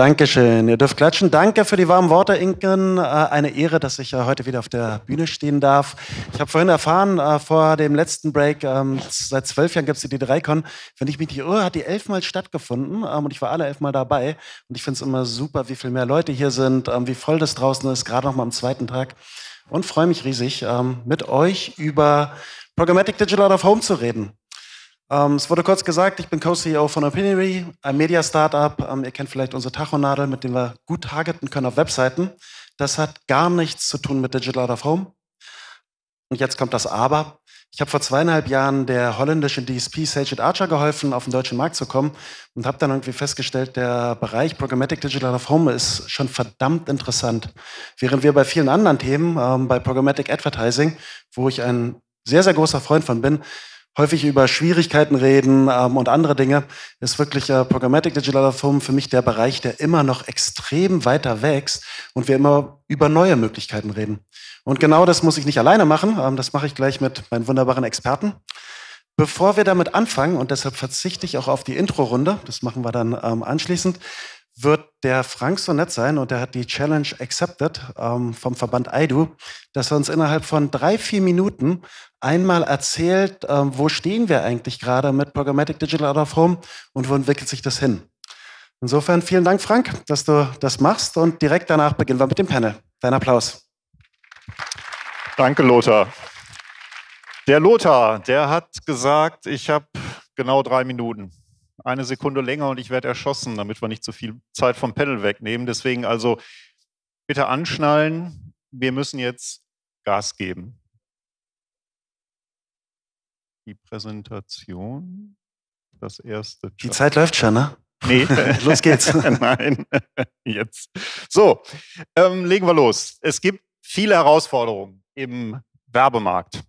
Dankeschön. Ihr dürft klatschen. Danke für die warmen Worte, Inken. Äh, eine Ehre, dass ich äh, heute wieder auf der Bühne stehen darf. Ich habe vorhin erfahren, äh, vor dem letzten Break, ähm, seit zwölf Jahren gibt es die D3Con. Wenn ich mich nicht irre, hat die elfmal stattgefunden ähm, und ich war alle elfmal dabei. Und ich finde es immer super, wie viel mehr Leute hier sind, ähm, wie voll das draußen ist, gerade noch mal am zweiten Tag. Und freue mich riesig, mit euch über Programmatic Digital Out of Home zu reden. Ähm, es wurde kurz gesagt, ich bin Co-CEO von Opinionary, ein Media-Startup. Ähm, ihr kennt vielleicht unsere Tachonadel, mit dem wir gut targeten können auf Webseiten. Das hat gar nichts zu tun mit Digital Out of Home. Und jetzt kommt das Aber. Ich habe vor zweieinhalb Jahren der holländischen DSP Saged Archer geholfen, auf den deutschen Markt zu kommen und habe dann irgendwie festgestellt, der Bereich Programmatic Digital Out of Home ist schon verdammt interessant. Während wir bei vielen anderen Themen, ähm, bei Programmatic Advertising, wo ich ein sehr, sehr großer Freund von bin, häufig über Schwierigkeiten reden ähm, und andere Dinge, ist wirklich äh, Programmatic Digital Out für mich der Bereich, der immer noch extrem weiter wächst und wir immer über neue Möglichkeiten reden. Und genau das muss ich nicht alleine machen, ähm, das mache ich gleich mit meinen wunderbaren Experten. Bevor wir damit anfangen, und deshalb verzichte ich auch auf die Intro-Runde, das machen wir dann ähm, anschließend, wird der Frank so nett sein und der hat die Challenge accepted ähm, vom Verband IDU, dass er uns innerhalb von drei, vier Minuten einmal erzählt, ähm, wo stehen wir eigentlich gerade mit Programmatic Digital Out of Home und wo entwickelt sich das hin. Insofern vielen Dank, Frank, dass du das machst und direkt danach beginnen wir mit dem Panel. Dein Applaus. Danke, Lothar. Der Lothar, der hat gesagt, ich habe genau drei Minuten. Eine Sekunde länger und ich werde erschossen, damit wir nicht zu viel Zeit vom Panel wegnehmen. Deswegen also bitte anschnallen. Wir müssen jetzt Gas geben die Präsentation, das erste. Chart. Die Zeit läuft schon, ne? Nee, los geht's. Nein, jetzt. So, ähm, legen wir los. Es gibt viele Herausforderungen im Werbemarkt.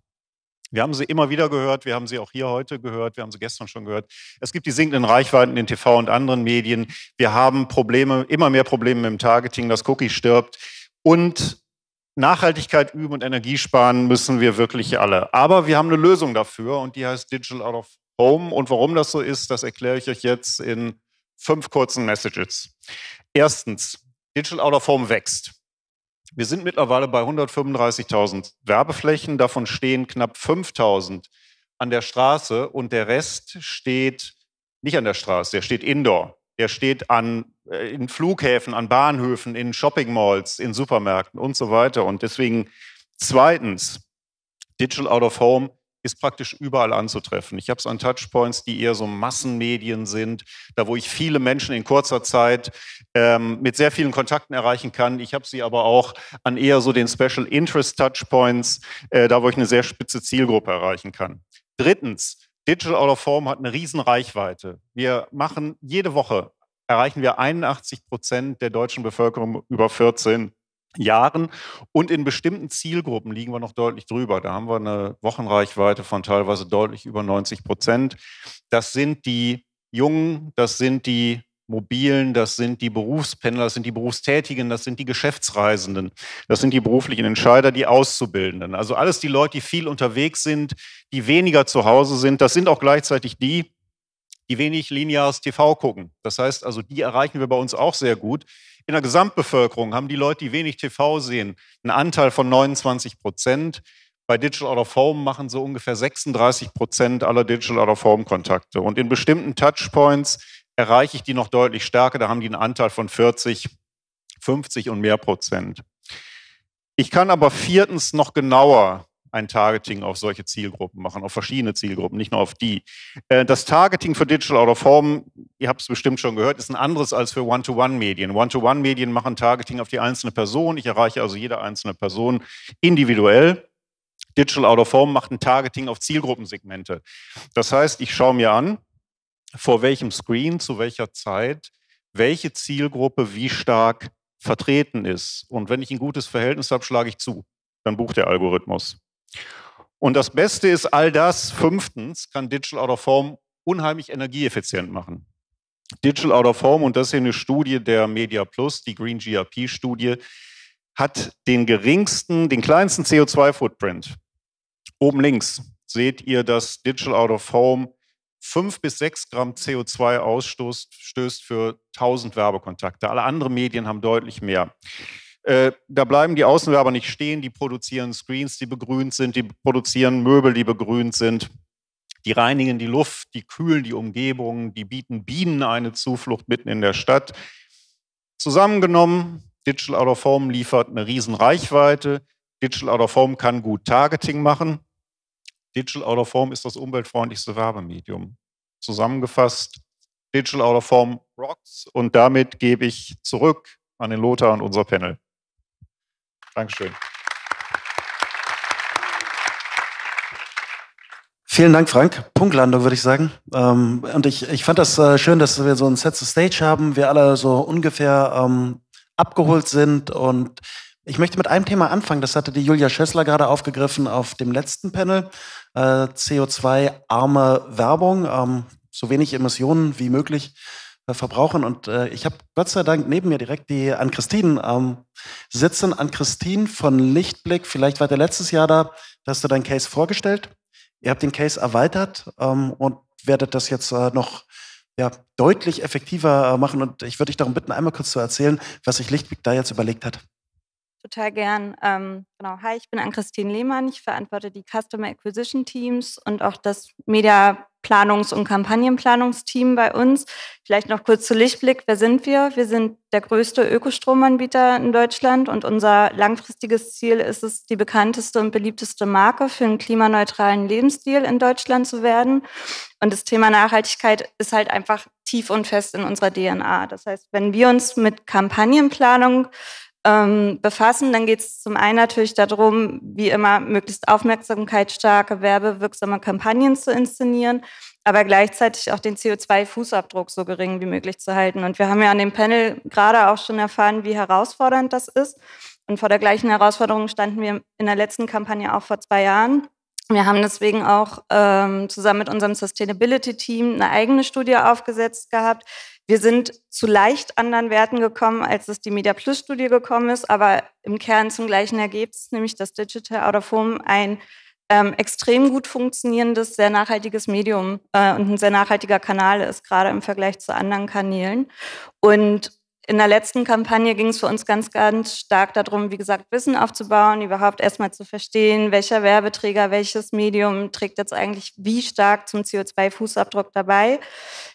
Wir haben sie immer wieder gehört, wir haben sie auch hier heute gehört, wir haben sie gestern schon gehört. Es gibt die sinkenden Reichweiten in TV und anderen Medien. Wir haben Probleme, immer mehr Probleme im Targeting, das Cookie stirbt. Und Nachhaltigkeit üben und Energie sparen müssen wir wirklich alle. Aber wir haben eine Lösung dafür und die heißt Digital Out of Home. Und warum das so ist, das erkläre ich euch jetzt in fünf kurzen Messages. Erstens, Digital Out of Home wächst. Wir sind mittlerweile bei 135.000 Werbeflächen, davon stehen knapp 5.000 an der Straße und der Rest steht nicht an der Straße, der steht indoor. Der steht an, äh, in Flughäfen, an Bahnhöfen, in Shopping-Malls, in Supermärkten und so weiter. Und deswegen zweitens, Digital Out of Home ist praktisch überall anzutreffen. Ich habe es an Touchpoints, die eher so Massenmedien sind, da wo ich viele Menschen in kurzer Zeit ähm, mit sehr vielen Kontakten erreichen kann. Ich habe sie aber auch an eher so den Special Interest Touchpoints, äh, da wo ich eine sehr spitze Zielgruppe erreichen kann. Drittens, Digital Out of Form hat eine riesen Reichweite. Wir machen jede Woche, erreichen wir 81 Prozent der deutschen Bevölkerung über 14 Jahren. Und in bestimmten Zielgruppen liegen wir noch deutlich drüber. Da haben wir eine Wochenreichweite von teilweise deutlich über 90 Prozent. Das sind die Jungen, das sind die Mobilen, das sind die Berufspendler, das sind die Berufstätigen, das sind die Geschäftsreisenden, das sind die beruflichen Entscheider, die Auszubildenden. Also alles die Leute, die viel unterwegs sind, die weniger zu Hause sind, das sind auch gleichzeitig die, die wenig lineares TV gucken. Das heißt also, die erreichen wir bei uns auch sehr gut. In der Gesamtbevölkerung haben die Leute, die wenig TV sehen, einen Anteil von 29 Prozent. Bei Digital Out of Home machen so ungefähr 36 Prozent aller Digital Out of Home Kontakte. Und in bestimmten Touchpoints erreiche ich die noch deutlich stärker. Da haben die einen Anteil von 40, 50 und mehr Prozent. Ich kann aber viertens noch genauer ein Targeting auf solche Zielgruppen machen, auf verschiedene Zielgruppen, nicht nur auf die. Äh, das Targeting für Digital Out of Home, ihr habt es bestimmt schon gehört, ist ein anderes als für One-to-One-Medien. One-to-One-Medien machen Targeting auf die einzelne Person. Ich erreiche also jede einzelne Person individuell. Digital Out of Home macht ein Targeting auf Zielgruppensegmente. Das heißt, ich schaue mir an, vor welchem Screen, zu welcher Zeit, welche Zielgruppe wie stark vertreten ist. Und wenn ich ein gutes Verhältnis habe, schlage ich zu. Dann bucht der Algorithmus. Und das Beste ist, all das, fünftens, kann Digital Out of Form unheimlich energieeffizient machen. Digital Out of Home, und das ist eine Studie der Media Plus, die Green GRP-Studie, hat den geringsten, den kleinsten CO2-Footprint. Oben links seht ihr, dass Digital Out of Home fünf bis sechs Gramm CO2 ausstößt stößt für 1000 Werbekontakte. Alle anderen Medien haben deutlich mehr. Äh, da bleiben die Außenwerber nicht stehen. Die produzieren Screens, die begrünt sind, die produzieren Möbel, die begrünt sind. Die reinigen die Luft, die kühlen die Umgebung, die bieten Bienen eine Zuflucht mitten in der Stadt. Zusammengenommen, Digital Out of Home liefert eine riesen Reichweite. Digital Out of Home kann gut Targeting machen. Digital Out of Form ist das umweltfreundlichste Werbemedium. Zusammengefasst, Digital Out of Form rocks und damit gebe ich zurück an den Lothar und unser Panel. Dankeschön. Vielen Dank, Frank. Punktlandung, würde ich sagen. Ähm, und ich, ich fand das äh, schön, dass wir so ein Set to Stage haben, wir alle so ungefähr ähm, abgeholt sind und ich möchte mit einem Thema anfangen, das hatte die Julia Schössler gerade aufgegriffen auf dem letzten Panel. Äh, CO2-arme Werbung, ähm, so wenig Emissionen wie möglich äh, verbrauchen. Und äh, ich habe Gott sei Dank neben mir direkt die Ann-Christine ähm, sitzen. Ann-Christine von Lichtblick, vielleicht war der letztes Jahr da, da hast du deinen Case vorgestellt. Ihr habt den Case erweitert ähm, und werdet das jetzt äh, noch ja, deutlich effektiver äh, machen. Und ich würde dich darum bitten, einmal kurz zu erzählen, was sich Lichtblick da jetzt überlegt hat total gern. Ähm, genau, hi, ich bin Ann-Christine Lehmann. Ich verantworte die Customer Acquisition Teams und auch das Media Planungs- und Kampagnenplanungsteam bei uns. Vielleicht noch kurz zu Lichtblick. Wer sind wir? Wir sind der größte Ökostromanbieter in Deutschland und unser langfristiges Ziel ist es, die bekannteste und beliebteste Marke für einen klimaneutralen Lebensstil in Deutschland zu werden. Und das Thema Nachhaltigkeit ist halt einfach tief und fest in unserer DNA. Das heißt, wenn wir uns mit Kampagnenplanung ähm, befassen. Dann geht es zum einen natürlich darum, wie immer möglichst aufmerksamkeitsstarke, werbewirksame Kampagnen zu inszenieren, aber gleichzeitig auch den CO2-Fußabdruck so gering wie möglich zu halten. Und wir haben ja an dem Panel gerade auch schon erfahren, wie herausfordernd das ist. Und vor der gleichen Herausforderung standen wir in der letzten Kampagne auch vor zwei Jahren. Wir haben deswegen auch ähm, zusammen mit unserem Sustainability-Team eine eigene Studie aufgesetzt gehabt, wir sind zu leicht anderen Werten gekommen, als es die Media Plus Studie gekommen ist, aber im Kern zum gleichen Ergebnis, nämlich dass Digital Out of Home ein ähm, extrem gut funktionierendes, sehr nachhaltiges Medium äh, und ein sehr nachhaltiger Kanal ist, gerade im Vergleich zu anderen Kanälen. Und in der letzten Kampagne ging es für uns ganz, ganz stark darum, wie gesagt, Wissen aufzubauen, überhaupt erstmal zu verstehen, welcher Werbeträger, welches Medium trägt jetzt eigentlich wie stark zum CO2-Fußabdruck dabei.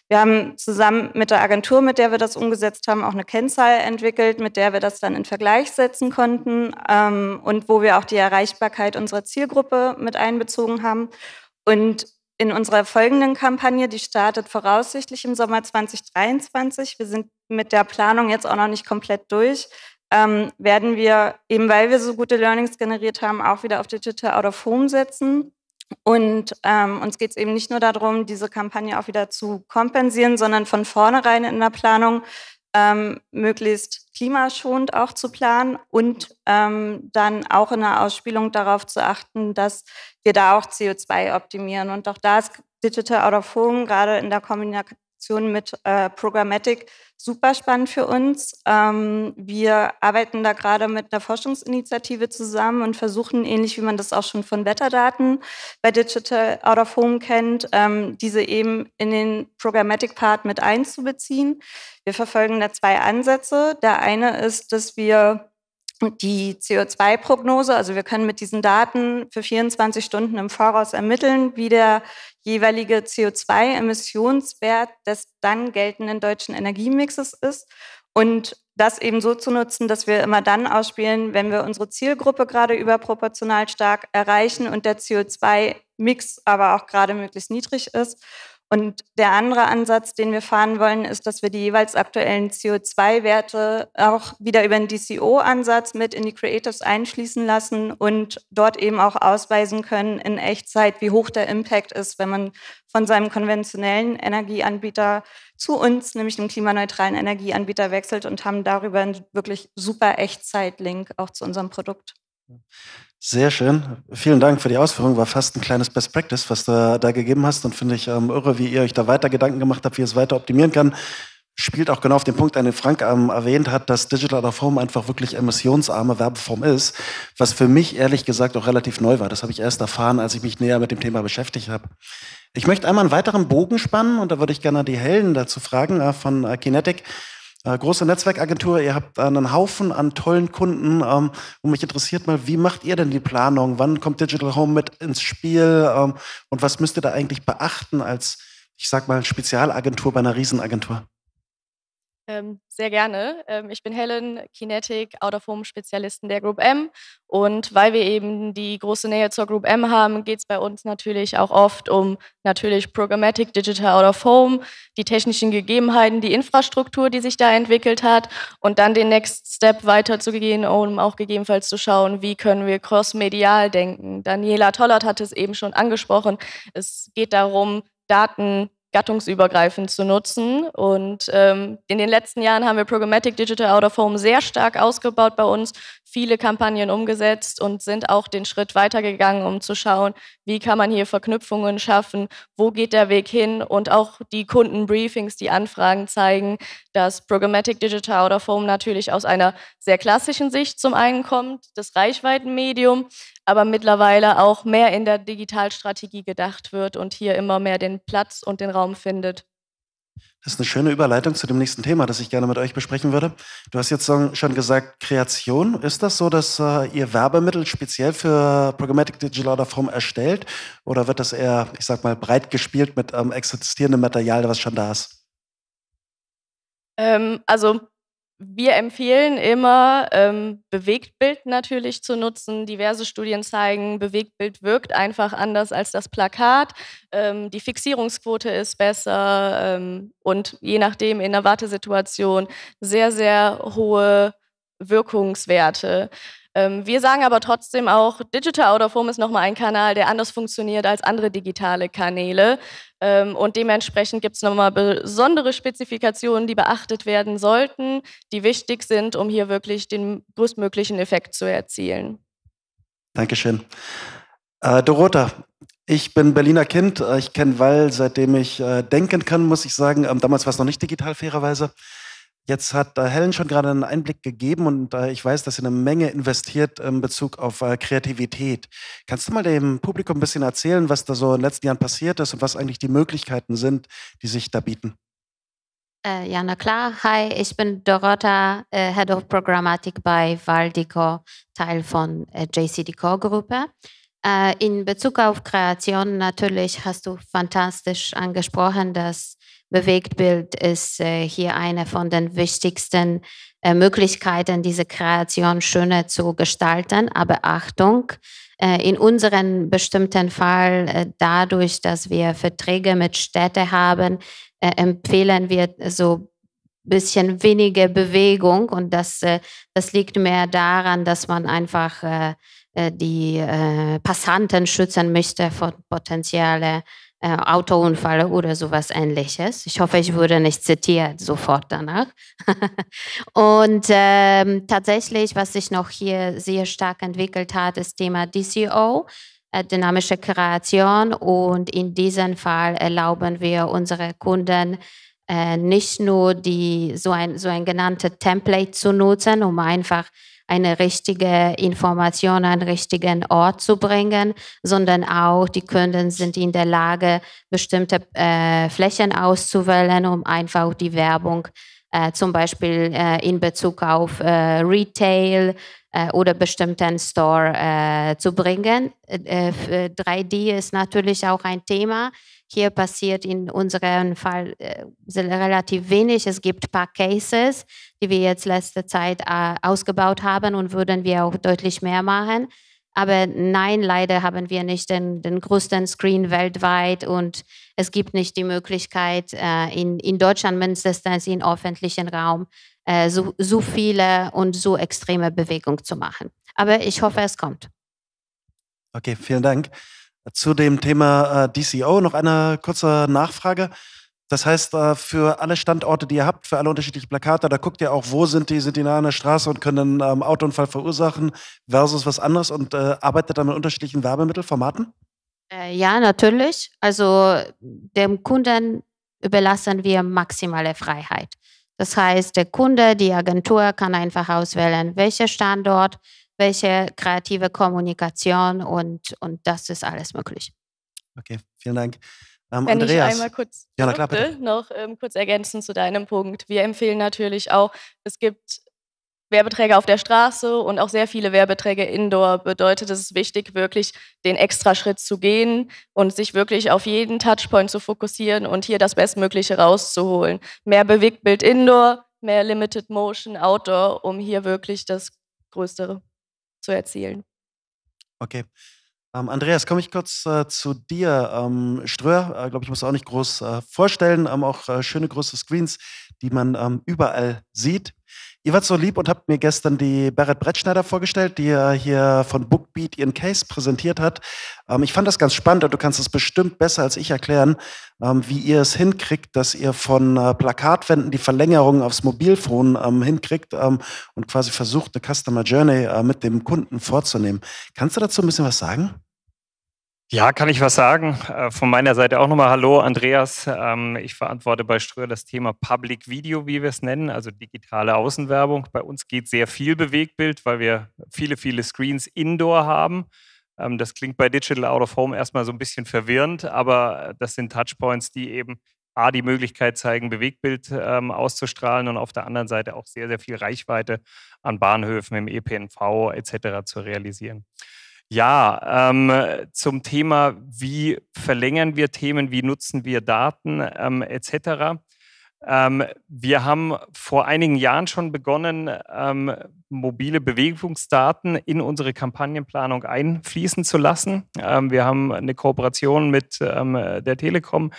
Wir haben zusammen mit der Agentur, mit der wir das umgesetzt haben, auch eine Kennzahl entwickelt, mit der wir das dann in Vergleich setzen konnten ähm, und wo wir auch die Erreichbarkeit unserer Zielgruppe mit einbezogen haben. Und in unserer folgenden Kampagne, die startet voraussichtlich im Sommer 2023, wir sind mit der Planung jetzt auch noch nicht komplett durch, ähm, werden wir, eben weil wir so gute Learnings generiert haben, auch wieder auf Digital Out of Home setzen. Und ähm, uns geht es eben nicht nur darum, diese Kampagne auch wieder zu kompensieren, sondern von vornherein in der Planung ähm, möglichst klimaschonend auch zu planen und ähm, dann auch in der Ausspielung darauf zu achten, dass wir da auch CO2 optimieren. Und auch da ist Digital Out of Home gerade in der Kombina Kombination mit äh, Programmatic super spannend für uns. Ähm, wir arbeiten da gerade mit einer Forschungsinitiative zusammen und versuchen, ähnlich wie man das auch schon von Wetterdaten bei Digital Out of Home kennt, ähm, diese eben in den Programmatic-Part mit einzubeziehen. Wir verfolgen da zwei Ansätze. Der eine ist, dass wir die CO2-Prognose, also wir können mit diesen Daten für 24 Stunden im Voraus ermitteln, wie der jeweilige CO2-Emissionswert des dann geltenden deutschen Energiemixes ist und das eben so zu nutzen, dass wir immer dann ausspielen, wenn wir unsere Zielgruppe gerade überproportional stark erreichen und der CO2-Mix aber auch gerade möglichst niedrig ist. Und der andere Ansatz, den wir fahren wollen, ist, dass wir die jeweils aktuellen CO2-Werte auch wieder über den DCO-Ansatz mit in die Creatives einschließen lassen und dort eben auch ausweisen können in Echtzeit, wie hoch der Impact ist, wenn man von seinem konventionellen Energieanbieter zu uns, nämlich dem klimaneutralen Energieanbieter, wechselt und haben darüber einen wirklich super Echtzeit-Link auch zu unserem Produkt. Sehr schön. Vielen Dank für die Ausführung. War fast ein kleines Best Practice, was du da gegeben hast. Und finde ich ähm, irre, wie ihr euch da weiter Gedanken gemacht habt, wie ihr es weiter optimieren kann. Spielt auch genau auf den Punkt, den Frank ähm, erwähnt hat, dass Digital Out of Home einfach wirklich emissionsarme Werbeform ist, was für mich ehrlich gesagt auch relativ neu war. Das habe ich erst erfahren, als ich mich näher mit dem Thema beschäftigt habe. Ich möchte einmal einen weiteren Bogen spannen und da würde ich gerne die Helden dazu fragen äh, von äh, Kinetic. Äh, große Netzwerkagentur, ihr habt äh, einen Haufen an tollen Kunden. Ähm, und mich interessiert mal, wie macht ihr denn die Planung? Wann kommt Digital Home mit ins Spiel? Ähm, und was müsst ihr da eigentlich beachten als, ich sag mal, Spezialagentur bei einer Riesenagentur? Ähm, sehr gerne. Ähm, ich bin Helen, Kinetic, Out of Home Spezialisten der Group M. Und weil wir eben die große Nähe zur Group M haben, geht es bei uns natürlich auch oft um natürlich Programmatic Digital Out of Home, die technischen Gegebenheiten, die Infrastruktur, die sich da entwickelt hat und dann den Next Step weiterzugehen, um auch gegebenenfalls zu schauen, wie können wir cross-medial denken. Daniela Tollert hat es eben schon angesprochen. Es geht darum, Daten gattungsübergreifend zu nutzen. Und ähm, in den letzten Jahren haben wir Programmatic Digital Out of Home sehr stark ausgebaut bei uns, viele Kampagnen umgesetzt und sind auch den Schritt weitergegangen, um zu schauen, wie kann man hier Verknüpfungen schaffen, wo geht der Weg hin und auch die Kundenbriefings, die Anfragen zeigen, dass Programmatic Digital Out of Home natürlich aus einer sehr klassischen Sicht zum einen kommt, das Reichweitenmedium, aber mittlerweile auch mehr in der Digitalstrategie gedacht wird und hier immer mehr den Platz und den Raum findet. Das ist eine schöne Überleitung zu dem nächsten Thema, das ich gerne mit euch besprechen würde. Du hast jetzt schon gesagt, Kreation. Ist das so, dass äh, ihr Werbemittel speziell für Programmatic Digital Out of Home erstellt? Oder wird das eher, ich sag mal, breit gespielt mit ähm, existierendem Material, was schon da ist? Ähm, also wir empfehlen immer, ähm, Bewegtbild natürlich zu nutzen. Diverse Studien zeigen, Bewegtbild wirkt einfach anders als das Plakat. Ähm, die Fixierungsquote ist besser ähm, und je nachdem in der Wartesituation sehr, sehr hohe Wirkungswerte. Ähm, wir sagen aber trotzdem auch, Digital Out of Home ist nochmal ein Kanal, der anders funktioniert als andere digitale Kanäle. Ähm, und dementsprechend gibt es nochmal besondere Spezifikationen, die beachtet werden sollten, die wichtig sind, um hier wirklich den größtmöglichen Effekt zu erzielen. Dankeschön. Äh, Dorota, ich bin Berliner Kind. Äh, ich kenne Wall, seitdem ich äh, denken kann, muss ich sagen. Ähm, damals war es noch nicht digital, fairerweise. Jetzt hat äh, Helen schon gerade einen Einblick gegeben und äh, ich weiß, dass sie eine Menge investiert ähm, in Bezug auf äh, Kreativität. Kannst du mal dem Publikum ein bisschen erzählen, was da so in den letzten Jahren passiert ist und was eigentlich die Möglichkeiten sind, die sich da bieten? Äh, ja, na klar. Hi, ich bin Dorota, äh, Head of Programmatik bei Valdico, Teil von äh, JCDCO Gruppe. Äh, in Bezug auf Kreation natürlich hast du fantastisch angesprochen, dass Bewegtbild ist äh, hier eine von den wichtigsten äh, Möglichkeiten, diese Kreation schöner zu gestalten. Aber Achtung, äh, in unserem bestimmten Fall, äh, dadurch, dass wir Verträge mit Städten haben, äh, empfehlen wir so ein bisschen weniger Bewegung und das, äh, das liegt mehr daran, dass man einfach die Passanten schützen möchte vor potenziellen äh, Autounfall oder sowas ähnliches. Ich hoffe, ich wurde nicht zitiert sofort danach. und ähm, tatsächlich, was sich noch hier sehr stark entwickelt hat, ist Thema DCO, äh, dynamische Kreation. Und in diesem Fall erlauben wir unsere Kunden, äh, nicht nur die, so, ein, so ein genanntes Template zu nutzen, um einfach eine richtige Information an den richtigen Ort zu bringen, sondern auch die Kunden sind in der Lage, bestimmte äh, Flächen auszuwählen, um einfach die Werbung äh, zum Beispiel äh, in Bezug auf äh, Retail äh, oder bestimmten Store äh, zu bringen. 3D ist natürlich auch ein Thema. Hier passiert in unserem Fall relativ wenig. Es gibt ein paar Cases, die wir jetzt letzte Zeit äh, ausgebaut haben und würden wir auch deutlich mehr machen. Aber nein, leider haben wir nicht den, den größten Screen weltweit und es gibt nicht die Möglichkeit, äh, in, in Deutschland mindestens im öffentlichen Raum äh, so, so viele und so extreme Bewegungen zu machen. Aber ich hoffe, es kommt. Okay, vielen Dank. Zu dem Thema äh, DCO noch eine kurze Nachfrage. Das heißt, äh, für alle Standorte, die ihr habt, für alle unterschiedlichen Plakate, da guckt ihr auch, wo sind die, sind die nah an der Straße und können einen ähm, Autounfall verursachen versus was anderes und äh, arbeitet dann mit unterschiedlichen Werbemittelformaten? Äh, ja, natürlich. Also dem Kunden überlassen wir maximale Freiheit. Das heißt, der Kunde, die Agentur kann einfach auswählen, welcher Standort, welche kreative Kommunikation und, und das ist alles möglich. Okay, vielen Dank. Ähm, Wenn Andreas. ich einmal kurz ja, klar, noch ähm, kurz ergänzen zu deinem Punkt. Wir empfehlen natürlich auch, es gibt Werbeträger auf der Straße und auch sehr viele Werbeträger indoor bedeutet, es ist wichtig, wirklich den extra Schritt zu gehen und sich wirklich auf jeden Touchpoint zu fokussieren und hier das Bestmögliche rauszuholen. Mehr Bewegtbild indoor, mehr Limited Motion outdoor, um hier wirklich das Größere zu erzielen. Okay, ähm, Andreas, komme ich kurz äh, zu dir. Ähm, Ströer, äh, glaube ich, muss auch nicht groß äh, vorstellen. Ähm, auch äh, schöne große Screens, die man ähm, überall sieht. Ihr wart so lieb und habt mir gestern die Barrett Brettschneider vorgestellt, die ja hier von Bookbeat ihren Case präsentiert hat. Ähm, ich fand das ganz spannend und du kannst es bestimmt besser als ich erklären, ähm, wie ihr es hinkriegt, dass ihr von äh, Plakatwänden die Verlängerung aufs Mobilfon hinkriegt und quasi versucht, eine Customer Journey äh, mit dem Kunden vorzunehmen. Kannst du dazu ein bisschen was sagen? Ja, kann ich was sagen? Äh, von meiner Seite auch nochmal Hallo, Andreas. Ähm, ich verantworte bei Ströer das Thema Public Video, wie wir es nennen, also digitale Außenwerbung. Bei uns geht sehr viel Bewegbild, weil wir viele, viele Screens indoor haben. Ähm, das klingt bei Digital Out of Home erstmal so ein bisschen verwirrend, aber das sind Touchpoints, die eben A, die Möglichkeit zeigen, Bewegbild ähm, auszustrahlen und auf der anderen Seite auch sehr, sehr viel Reichweite an Bahnhöfen, im EPNV etc. zu realisieren. Ja, ähm, zum Thema, wie verlängern wir Themen, wie nutzen wir Daten ähm, etc. Ähm, wir haben vor einigen Jahren schon begonnen, ähm, mobile Bewegungsdaten in unsere Kampagnenplanung einfließen zu lassen. Ähm, wir haben eine Kooperation mit ähm, der Telekom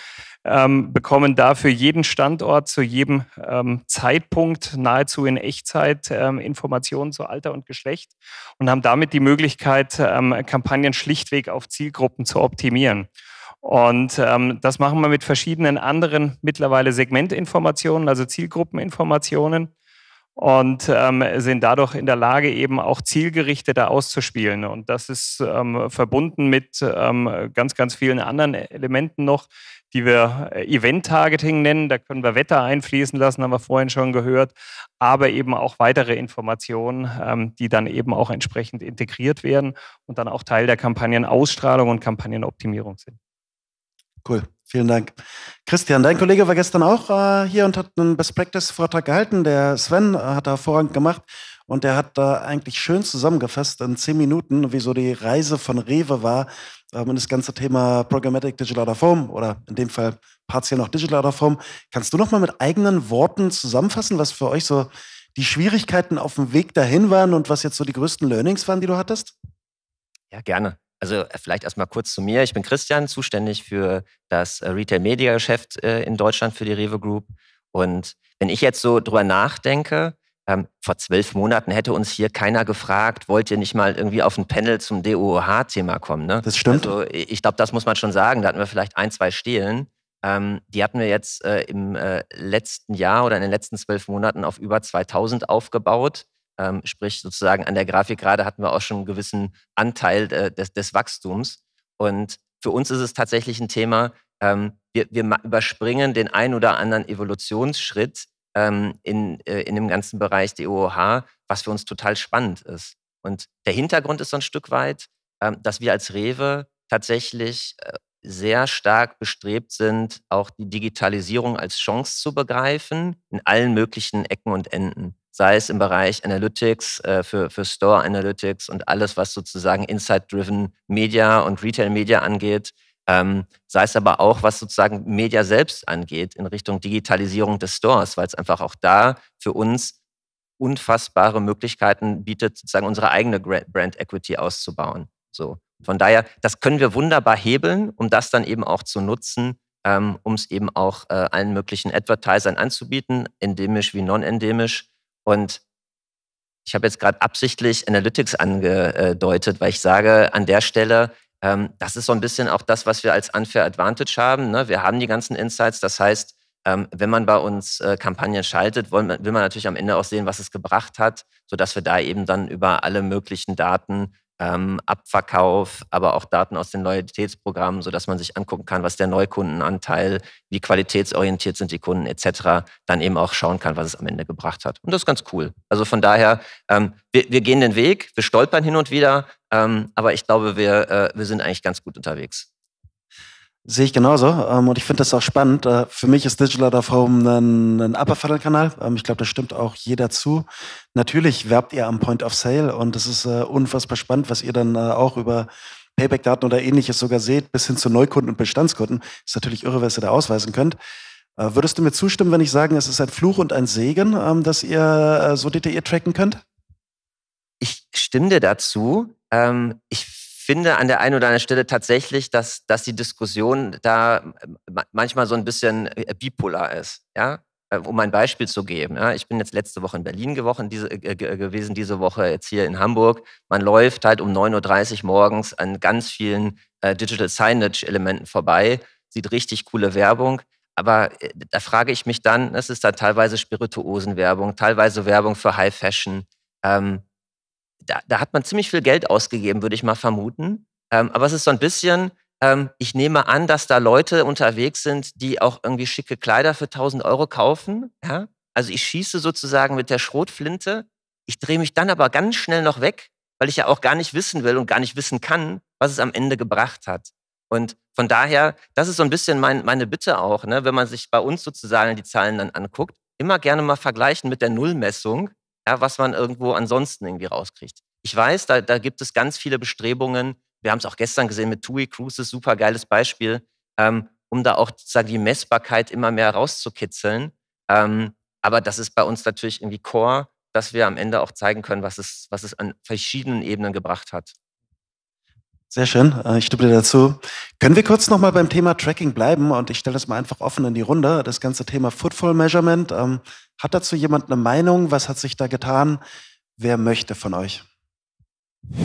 ähm, bekommen, dafür jeden Standort zu jedem ähm, Zeitpunkt nahezu in Echtzeit Informationen zu Alter und Geschlecht und haben damit die Möglichkeit, Kampagnen schlichtweg auf Zielgruppen zu optimieren. Und ähm, das machen wir mit verschiedenen anderen mittlerweile Segmentinformationen, also Zielgruppeninformationen und ähm, sind dadurch in der Lage, eben auch zielgerichteter auszuspielen. Und das ist ähm, verbunden mit ähm, ganz, ganz vielen anderen Elementen noch, die wir äh, Event-Targeting nennen. Da können wir Wetter einfließen lassen, haben wir vorhin schon gehört, aber eben auch weitere Informationen, ähm, die dann eben auch entsprechend integriert werden und dann auch Teil der Kampagnenausstrahlung und Kampagnenoptimierung sind. Cool. Vielen Dank. Christian, dein Kollege war gestern auch äh, hier und hat einen Best Practice-Vortrag gehalten. Der Sven äh, hat da hervorragend gemacht und der hat da äh, eigentlich schön zusammengefasst in zehn Minuten, wieso die Reise von Rewe war ähm, und das ganze Thema Programmatic Digital Out of Home oder in dem Fall partiell noch Digital Out of Home. Kannst du nochmal mit eigenen Worten zusammenfassen, was für euch so die Schwierigkeiten auf dem Weg dahin waren und was jetzt so die größten Learnings waren, die du hattest? Ja, gerne. Also äh, vielleicht erstmal kurz zu mir. Ich bin Christian, zuständig für das äh, Retail-Media-Geschäft äh, in Deutschland für die Rewe Group. Und wenn ich jetzt so drüber nachdenke, ähm, vor zwölf Monaten hätte uns hier keiner gefragt, wollt ihr nicht mal irgendwie auf ein Panel zum DOOH-Thema kommen? Ne? Das stimmt. Also ich glaube, das muss man schon sagen. Da hatten wir vielleicht ein, zwei Stehlen. Ähm, die hatten wir jetzt äh, im äh, letzten Jahr oder in den letzten zwölf Monaten auf über 2000 aufgebaut. Ähm, sprich, sozusagen an der Grafik gerade hatten wir auch schon einen gewissen Anteil äh, des, des, Wachstums. Und für uns ist es tatsächlich ein Thema, ähm, wir, wir, überspringen den ein oder anderen Evolutionsschritt ähm, in, äh, in dem ganzen Bereich der e OOH, was für uns total spannend ist. Und der Hintergrund ist so ein Stück weit, ähm, dass wir als Rewe tatsächlich äh, sehr stark bestrebt sind, auch die Digitalisierung als Chance zu begreifen in allen möglichen Ecken und Enden sei es im Bereich Analytics, äh, für, für Store Analytics und alles, was sozusagen Insight-Driven Media und Retail-Media angeht, ähm, sei es aber auch, was sozusagen Media selbst angeht, in Richtung Digitalisierung des Stores, weil es einfach auch da für uns unfassbare Möglichkeiten bietet, sozusagen unsere eigene Brand Equity auszubauen. So. Von daher, das können wir wunderbar hebeln, um das dann eben auch zu nutzen, ähm, um es eben auch äh, allen möglichen Advertisern anzubieten, endemisch wie non-endemisch, und ich habe jetzt gerade absichtlich Analytics angedeutet, weil ich sage, an der Stelle, ähm, das ist so ein bisschen auch das, was wir als Unfair Advantage haben. Ne? Wir haben die ganzen Insights. Das heißt, ähm, wenn man bei uns äh, Kampagnen schaltet, will will man natürlich am Ende auch sehen, was es gebracht hat, sodass wir da eben dann über alle möglichen Daten ähm, Abverkauf, aber auch Daten aus den Loyalitätsprogrammen, sodass man sich angucken kann, was der Neukundenanteil, wie qualitätsorientiert sind die Kunden etc., dann eben auch schauen kann, was es am Ende gebracht hat. Und das ist ganz cool. Also von daher, ähm, wir, wir, gehen den Weg, wir stolpern hin und wieder, ähm, aber ich glaube, wir, äh, wir sind eigentlich ganz gut unterwegs. Sehe ich genauso. Ähm, und ich finde das auch spannend. Äh, für mich ist Digital of Home ein, ein Upper Funnel Kanal. Ähm, ich glaube, da stimmt auch jeder zu. Natürlich werbt ihr am Point of Sale und es ist äh, unfassbar spannend, was ihr dann äh, auch über Payback-Daten oder ähnliches sogar seht, bis hin zu Neukunden und Bestandskunden. Ist natürlich irre, was ihr da ausweisen könnt. Würdest du mir zustimmen, wenn ich sage, es ist ein Fluch und ein Segen, ähm, dass ihr so detailliert tracken könnt? Ich stimme dir dazu. ich finde an der einen oder anderen Stelle tatsächlich, dass, dass die Diskussion da ähm, manchmal so ein bisschen äh, bipolar ist. Ja? Äh, um ein Beispiel zu geben. Ja? Ich bin jetzt letzte Woche in Berlin gewochen, diese, äh, äh gewesen, diese Woche jetzt hier in Hamburg. Man läuft halt um 9.30 Uhr morgens an ganz vielen äh, Digital Signage-Elementen vorbei, sieht richtig coole Werbung. Aber äh, da frage ich mich dann, es ist da teilweise Spirituosenwerbung, teilweise Werbung für High Fashion. Ähm, da, da hat man ziemlich viel Geld ausgegeben, würde ich mal vermuten. Ähm, aber es ist so ein bisschen, ähm, ich nehme an, dass da Leute unterwegs sind, die auch irgendwie schicke Kleider für 1000 Euro kaufen. Ja? Also ich schieße sozusagen mit der Schrotflinte. Ich drehe mich dann aber ganz schnell noch weg, weil ich ja auch gar nicht wissen will und gar nicht wissen kann, was es am Ende gebracht hat. Und von daher, das ist so ein bisschen mein, meine Bitte auch, ne? wenn man sich bei uns sozusagen die Zahlen dann anguckt, immer gerne mal vergleichen mit der Nullmessung ja, was man irgendwo ansonsten irgendwie rauskriegt. Ich weiß, da, da gibt es ganz viele Bestrebungen. Wir haben es auch gestern gesehen mit TUI Cruises, super geiles Beispiel, ähm, um da auch sozusagen die Messbarkeit immer mehr rauszukitzeln. Ähm, aber das ist bei uns natürlich irgendwie Core, dass wir am Ende auch zeigen können, was es, was es an verschiedenen Ebenen gebracht hat. Sehr schön. Äh, ich stimme dir dazu. Können wir kurz nochmal beim Thema Tracking bleiben? Und ich stelle das mal einfach offen in die Runde. Das ganze Thema Footfall Measurement. Ähm, hat dazu jemand eine Meinung? Was hat sich da getan? Wer möchte von euch?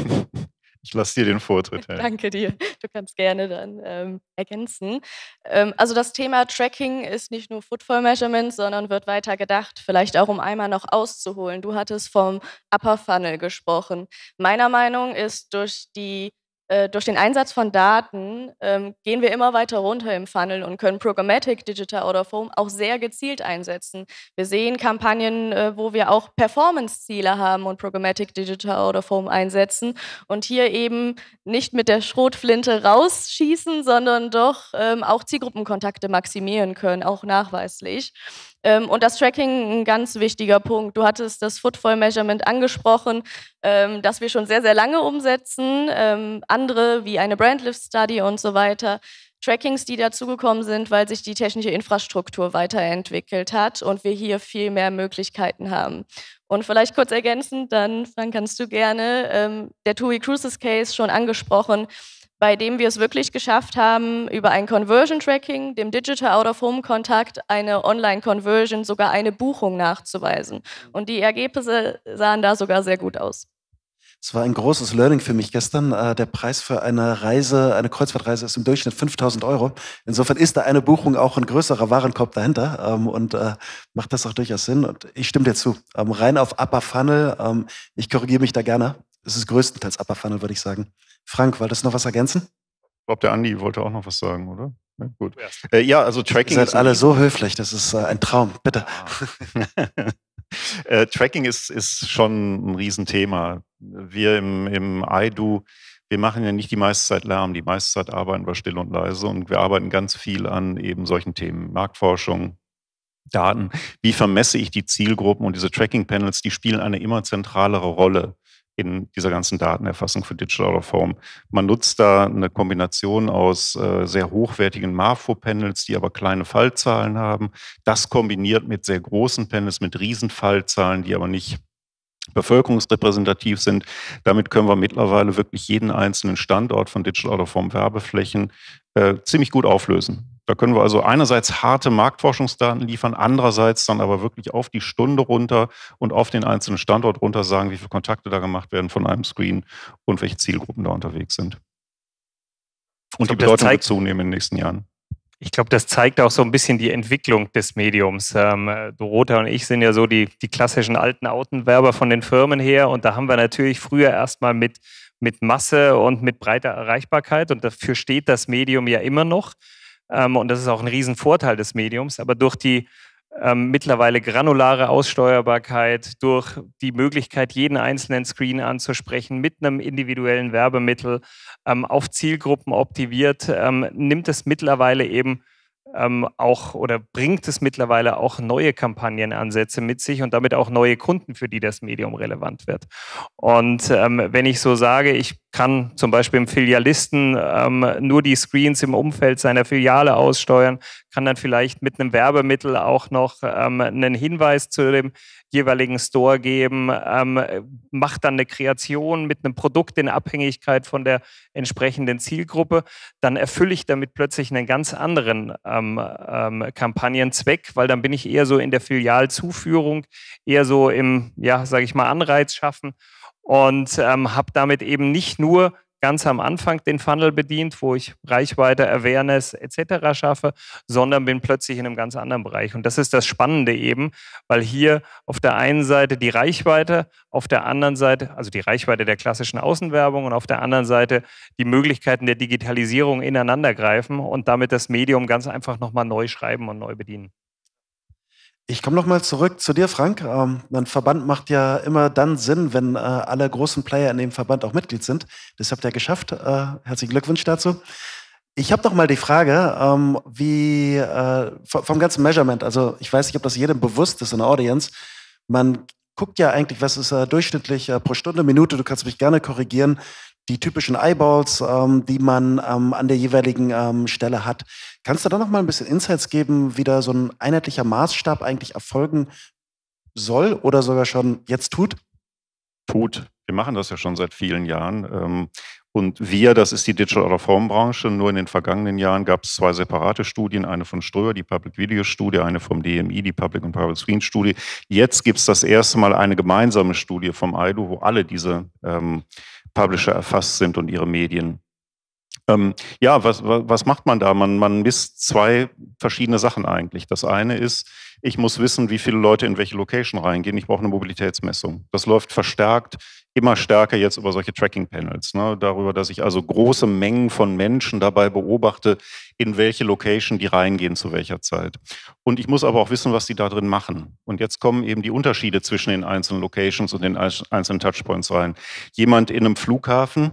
Ich lasse dir den Vortritt. Hey. Danke dir. Du kannst gerne dann ähm, ergänzen. Ähm, also das Thema Tracking ist nicht nur Footfall Measurement, sondern wird weiter gedacht, vielleicht auch um einmal noch auszuholen. Du hattest vom Upper Funnel gesprochen. Meiner Meinung ist durch die äh, durch den Einsatz von Daten ähm, gehen wir immer weiter runter im Funnel und können Programmatic, Digital Order of auch sehr gezielt einsetzen. Wir sehen Kampagnen, äh, wo wir auch Performance-Ziele haben und Programmatic, Digital Order of einsetzen und hier eben nicht mit der Schrotflinte rausschießen, sondern doch ähm, auch Zielgruppenkontakte maximieren können, auch nachweislich. Ähm, und das Tracking ein ganz wichtiger Punkt. Du hattest das Footfall Measurement angesprochen, ähm, das wir schon sehr, sehr lange umsetzen. Ähm, andere wie eine Brandlift Study und so weiter. Trackings, die dazugekommen sind, weil sich die technische Infrastruktur weiterentwickelt hat und wir hier viel mehr Möglichkeiten haben. Und vielleicht kurz ergänzend, dann, Frank, kannst du gerne ähm, der TUI Cruises Case schon angesprochen bei dem wir es wirklich geschafft haben, über ein Conversion Tracking, dem Digital Out of Home Kontakt, eine Online Conversion, sogar eine Buchung nachzuweisen. Und die Ergebnisse sahen da sogar sehr gut aus. Es war ein großes Learning für mich gestern. Äh, der Preis für eine Reise, eine Kreuzfahrtreise ist im Durchschnitt 5000 Euro. Insofern ist da eine Buchung auch ein größerer Warenkorb dahinter ähm, und äh, macht das auch durchaus Sinn. Und ich stimme dir zu. Ähm, rein auf Upper Funnel, ähm, ich korrigiere mich da gerne. Es ist größtenteils Upper Funnel, würde ich sagen. Frank, wolltest du noch was ergänzen? Ich glaube, der Andi wollte auch noch was sagen, oder? Ja, gut. Äh, ja, also Tracking. Ihr seid alle so höflich, das ist äh, ein Traum, bitte. Ah. äh, Tracking ist, ist schon ein Riesenthema. Wir im, im IDO, wir machen ja nicht die meiste Zeit Lärm, die meiste Zeit arbeiten wir still und leise und wir arbeiten ganz viel an eben solchen Themen, Marktforschung, Daten. Wie vermesse ich die Zielgruppen und diese Tracking-Panels, die spielen eine immer zentralere Rolle in dieser ganzen Datenerfassung für Digital Out of Home. Man nutzt da eine Kombination aus äh, sehr hochwertigen Marfo-Panels, die aber kleine Fallzahlen haben. Das kombiniert mit sehr großen Panels, mit Riesenfallzahlen, die aber nicht bevölkerungsrepräsentativ sind. Damit können wir mittlerweile wirklich jeden einzelnen Standort von Digital Out of Home Werbeflächen äh, ziemlich gut auflösen. Da können wir also einerseits harte Marktforschungsdaten liefern, andererseits dann aber wirklich auf die Stunde runter und auf den einzelnen Standort runter sagen, wie viele Kontakte da gemacht werden von einem Screen und welche Zielgruppen da unterwegs sind. Und glaub, die Bedeutung wird zunehmen in den nächsten Jahren. Ich glaube, das zeigt auch so ein bisschen die Entwicklung des Mediums. Ähm, Dorota und ich sind ja so die, die klassischen alten Autenwerber von den Firmen her. Und da haben wir natürlich früher erstmal mit, mit Masse und mit breiter Erreichbarkeit. Und dafür steht das Medium ja immer noch. Ähm, und das ist auch ein Riesenvorteil des Mediums. Aber durch die ähm, mittlerweile granulare Aussteuerbarkeit, durch die Möglichkeit, jeden einzelnen Screen anzusprechen mit einem individuellen Werbemittel, ähm, auf Zielgruppen optimiert, ähm, nimmt es mittlerweile eben ähm, auch oder bringt es mittlerweile auch neue Kampagnenansätze mit sich und damit auch neue Kunden, für die das Medium relevant wird. Und ähm, wenn ich so sage, ich kann zum Beispiel im Filialisten ähm, nur die Screens im Umfeld seiner Filiale aussteuern, kann dann vielleicht mit einem Werbemittel auch noch ähm, einen Hinweis zu dem jeweiligen Store geben, ähm, macht dann eine Kreation mit einem Produkt in Abhängigkeit von der entsprechenden Zielgruppe, dann erfülle ich damit plötzlich einen ganz anderen ähm, ähm, Kampagnenzweck, weil dann bin ich eher so in der Filialzuführung, eher so im, ja, sage ich mal, Anreiz schaffen und ähm, habe damit eben nicht nur ganz am Anfang den Funnel bedient, wo ich Reichweite, Awareness etc. schaffe, sondern bin plötzlich in einem ganz anderen Bereich. Und das ist das Spannende eben, weil hier auf der einen Seite die Reichweite, auf der anderen Seite, also die Reichweite der klassischen Außenwerbung und auf der anderen Seite die Möglichkeiten der Digitalisierung ineinandergreifen und damit das Medium ganz einfach nochmal neu schreiben und neu bedienen. Ich komme nochmal zurück zu dir, Frank. Ähm, ein Verband macht ja immer dann Sinn, wenn äh, alle großen Player in dem Verband auch Mitglied sind. Das habt ihr geschafft. Äh, herzlichen Glückwunsch dazu. Ich habe noch mal die Frage, ähm, wie äh, vom ganzen Measurement, also ich weiß nicht, ob das jedem bewusst ist in der Audience, man guckt ja eigentlich, was ist äh, durchschnittlich äh, pro Stunde, Minute, du kannst mich gerne korrigieren, die typischen Eyeballs, ähm, die man ähm, an der jeweiligen ähm, Stelle hat. Kannst du da noch mal ein bisschen Insights geben, wie da so ein einheitlicher Maßstab eigentlich erfolgen soll oder sogar schon jetzt tut? Tut. Wir machen das ja schon seit vielen Jahren. Ähm, und wir, das ist die Digital Reform Branche. Nur in den vergangenen Jahren gab es zwei separate Studien, eine von Ströer, die Public Video Studie, eine vom DMI, die Public und Private Screen Studie. Jetzt gibt es das erste Mal eine gemeinsame Studie vom IDU, wo alle diese ähm, Publisher erfasst sind und ihre Medien ähm, ja, was, was macht man da? Man, man misst zwei verschiedene Sachen eigentlich. Das eine ist, ich muss wissen, wie viele Leute in welche Location reingehen. Ich brauche eine Mobilitätsmessung. Das läuft verstärkt, immer stärker jetzt über solche Tracking-Panels. Ne? Darüber, dass ich also große Mengen von Menschen dabei beobachte, in welche Location die reingehen, zu welcher Zeit. Und ich muss aber auch wissen, was die da drin machen. Und jetzt kommen eben die Unterschiede zwischen den einzelnen Locations und den einzelnen Touchpoints rein. Jemand in einem Flughafen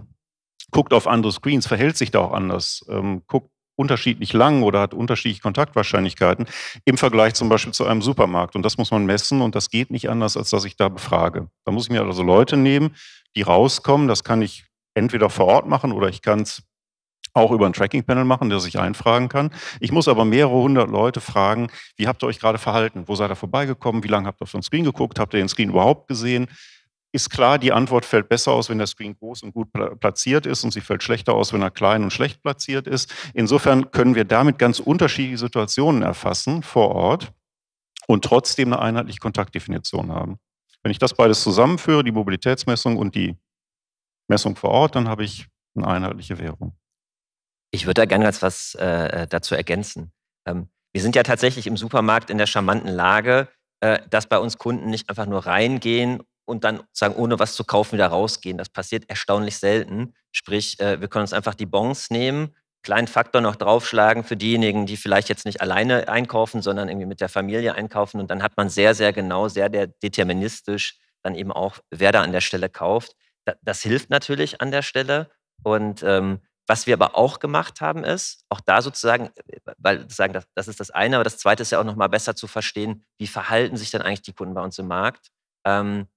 guckt auf andere Screens, verhält sich da auch anders, ähm, guckt unterschiedlich lang oder hat unterschiedliche Kontaktwahrscheinlichkeiten im Vergleich zum Beispiel zu einem Supermarkt. Und das muss man messen und das geht nicht anders, als dass ich da befrage. Da muss ich mir also Leute nehmen, die rauskommen. Das kann ich entweder vor Ort machen oder ich kann es auch über ein Tracking-Panel machen, der sich einfragen kann. Ich muss aber mehrere hundert Leute fragen, wie habt ihr euch gerade verhalten? Wo seid ihr vorbeigekommen? Wie lange habt ihr auf den Screen geguckt? Habt ihr den Screen überhaupt gesehen? ist klar, die Antwort fällt besser aus, wenn der Screen groß und gut platziert ist und sie fällt schlechter aus, wenn er klein und schlecht platziert ist. Insofern können wir damit ganz unterschiedliche Situationen erfassen vor Ort und trotzdem eine einheitliche Kontaktdefinition haben. Wenn ich das beides zusammenführe, die Mobilitätsmessung und die Messung vor Ort, dann habe ich eine einheitliche Währung. Ich würde da gerne ganz was äh, äh, dazu ergänzen. Ähm, wir sind ja tatsächlich im Supermarkt in der charmanten Lage, äh, dass bei uns Kunden nicht einfach nur reingehen und dann sagen, ohne was zu kaufen, wieder rausgehen. Das passiert erstaunlich selten. Sprich, äh, wir können uns einfach die Bons nehmen, kleinen Faktor noch draufschlagen für diejenigen, die vielleicht jetzt nicht alleine einkaufen, sondern irgendwie mit der Familie einkaufen. Und dann hat man sehr, sehr genau, sehr deterministisch dann eben auch, wer da an der Stelle kauft. Das hilft natürlich an der Stelle. Und ähm, was wir aber auch gemacht haben, ist, auch da sozusagen, äh, weil sagen, das, das ist das eine, aber das zweite ist ja auch nochmal besser zu verstehen, wie verhalten sich dann eigentlich die Kunden bei uns im Markt. Ähm,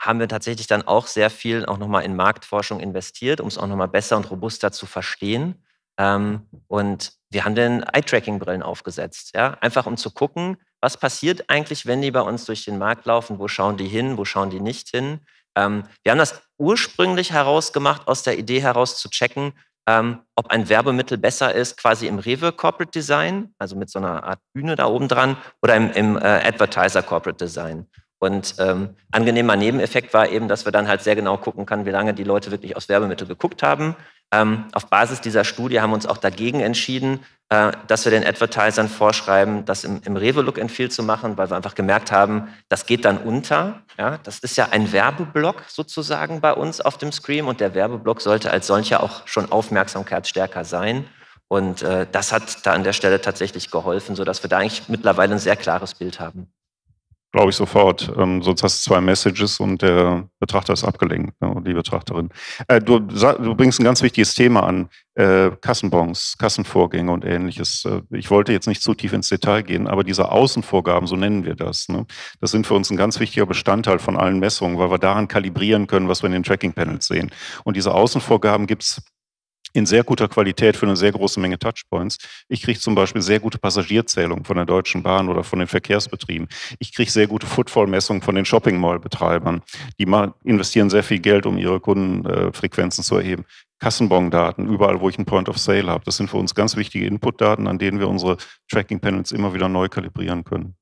haben wir tatsächlich dann auch sehr viel auch nochmal in Marktforschung investiert, um es auch nochmal besser und robuster zu verstehen. Ähm, und wir haben dann Eye-Tracking-Brillen aufgesetzt, ja, einfach um zu gucken, was passiert eigentlich, wenn die bei uns durch den Markt laufen, wo schauen die hin, wo schauen die nicht hin. Ähm, wir haben das ursprünglich herausgemacht, aus der Idee heraus zu checken, ähm, ob ein Werbemittel besser ist, quasi im Rewe Corporate Design, also mit so einer Art Bühne da oben dran, oder im, im äh, Advertiser Corporate Design. Und ähm, angenehmer Nebeneffekt war eben, dass wir dann halt sehr genau gucken können, wie lange die Leute wirklich aus Werbemittel geguckt haben. Ähm, auf Basis dieser Studie haben wir uns auch dagegen entschieden, äh, dass wir den Advertisern vorschreiben, das im, im rewe look zu machen, weil wir einfach gemerkt haben, das geht dann unter. Ja? Das ist ja ein Werbeblock sozusagen bei uns auf dem Screen und der Werbeblock sollte als solcher auch schon aufmerksamkeitsstärker sein. Und äh, das hat da an der Stelle tatsächlich geholfen, sodass wir da eigentlich mittlerweile ein sehr klares Bild haben. Glaube ich sofort. Ähm, sonst hast du zwei Messages und der Betrachter ist abgelenkt, ne, die Betrachterin. Äh, du, du, bringst ein ganz wichtiges Thema an: äh, Kassenbons, Kassenvorgänge und ähnliches. Äh, ich wollte jetzt nicht zu tief ins Detail gehen, aber diese Außenvorgaben, so nennen wir das, ne, das sind für uns ein ganz wichtiger Bestandteil von allen Messungen, weil wir daran kalibrieren können, was wir in den Tracking-Panels sehen. Und diese Außenvorgaben gibt es in sehr guter Qualität für eine sehr große Menge Touchpoints. Ich kriege zum Beispiel sehr gute Passagierzählungen von der Deutschen Bahn oder von den Verkehrsbetrieben. Ich kriege sehr gute Footfall-Messungen von den Shopping-Mall-Betreibern. Die investieren sehr viel Geld, um ihre Kundenfrequenzen zu erheben. Kassenbon-Daten, überall, wo ich einen Point of Sale habe. Das sind für uns ganz wichtige Input-Daten, an denen wir unsere Tracking-Panels immer wieder neu kalibrieren können.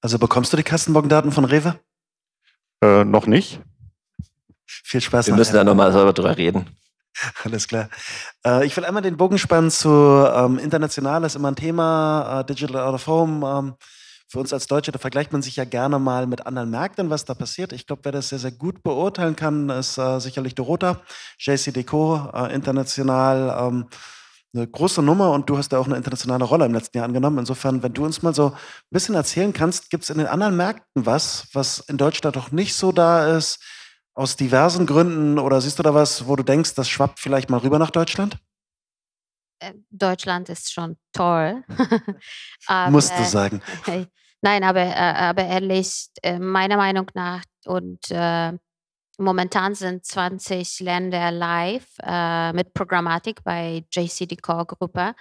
Also bekommst du die Kassenbon-Daten von Rewe? Äh, noch nicht. Viel Spaß. Wir müssen da nochmal selber drüber reden. Alles klar. Äh, ich will einmal den Bogen spannen zu ähm, international ist immer ein Thema, äh, Digital Out of Home. Ähm, für uns als Deutsche, da vergleicht man sich ja gerne mal mit anderen Märkten, was da passiert. Ich glaube, wer das sehr, sehr gut beurteilen kann, ist äh, sicherlich Dorota, JC Deco, äh, international ähm, eine große Nummer und du hast da auch eine internationale Rolle im letzten Jahr angenommen. Insofern, wenn du uns mal so ein bisschen erzählen kannst, gibt es in den anderen Märkten was, was in Deutschland doch nicht so da ist? aus diversen Gründen oder siehst du da was, wo du denkst, das schwappt vielleicht mal rüber nach Deutschland? Äh, Deutschland ist schon toll. aber, Musst du sagen. nein, aber, äh, aber ehrlich, äh, meiner Meinung nach und äh, momentan sind 20 Länder live äh, mit Programmatik bei JCD Core gruppe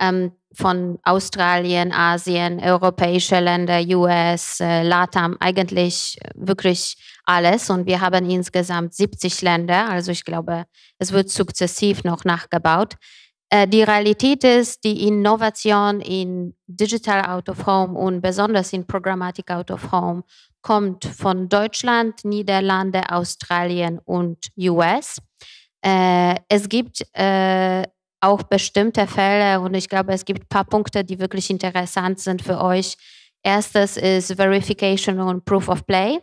ähm, von Australien, Asien, europäische Länder, US, äh, LATAM, eigentlich äh, wirklich alles. Und wir haben insgesamt 70 Länder. Also ich glaube, es wird sukzessiv noch nachgebaut. Äh, die Realität ist, die Innovation in Digital Out of Home und besonders in Programmatic Out of Home kommt von Deutschland, Niederlande, Australien und US. Äh, es gibt äh, auch bestimmte Fälle und ich glaube, es gibt ein paar Punkte, die wirklich interessant sind für euch. Erstes ist Verification und Proof of Play.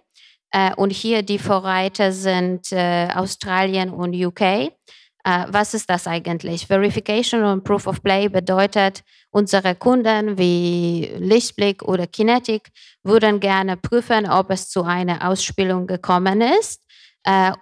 Äh, und hier die Vorreiter sind äh, Australien und UK. Äh, was ist das eigentlich? Verification und Proof of Play bedeutet, unsere Kunden wie Lichtblick oder Kinetic würden gerne prüfen, ob es zu einer Ausspielung gekommen ist.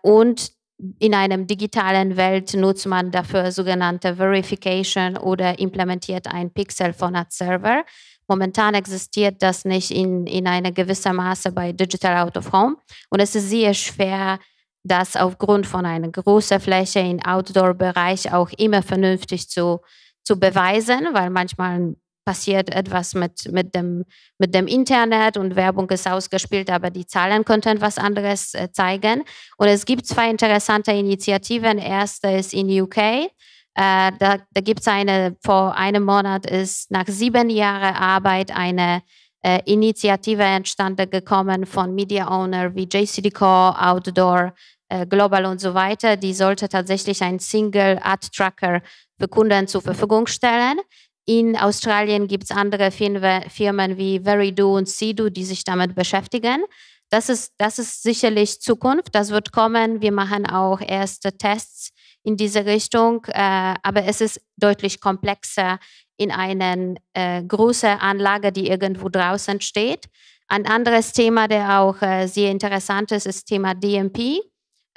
Und in einer digitalen Welt nutzt man dafür sogenannte Verification oder implementiert ein Pixel von als Server. Momentan existiert das nicht in, in einer gewissen Maße bei Digital Out of Home und es ist sehr schwer, das aufgrund von einer großen Fläche im Outdoor-Bereich auch immer vernünftig zu, zu beweisen, weil manchmal passiert etwas mit, mit, dem, mit dem Internet und Werbung ist ausgespielt, aber die Zahlen könnten was anderes äh, zeigen. Und es gibt zwei interessante Initiativen. Erste ist in UK. Äh, da, da gibt es eine, vor einem Monat ist nach sieben Jahren Arbeit eine äh, Initiative entstanden gekommen von Media Owner wie JCD Core, Outdoor, äh, Global und so weiter. Die sollte tatsächlich einen Single Ad Tracker für Kunden zur Verfügung stellen. In Australien gibt es andere Firmen wie Verydo und Sido, die sich damit beschäftigen. Das ist, das ist sicherlich Zukunft, das wird kommen. Wir machen auch erste Tests in diese Richtung, äh, aber es ist deutlich komplexer in einer äh, großen Anlage, die irgendwo draußen steht. Ein anderes Thema, der auch äh, sehr interessant ist, ist das Thema DMP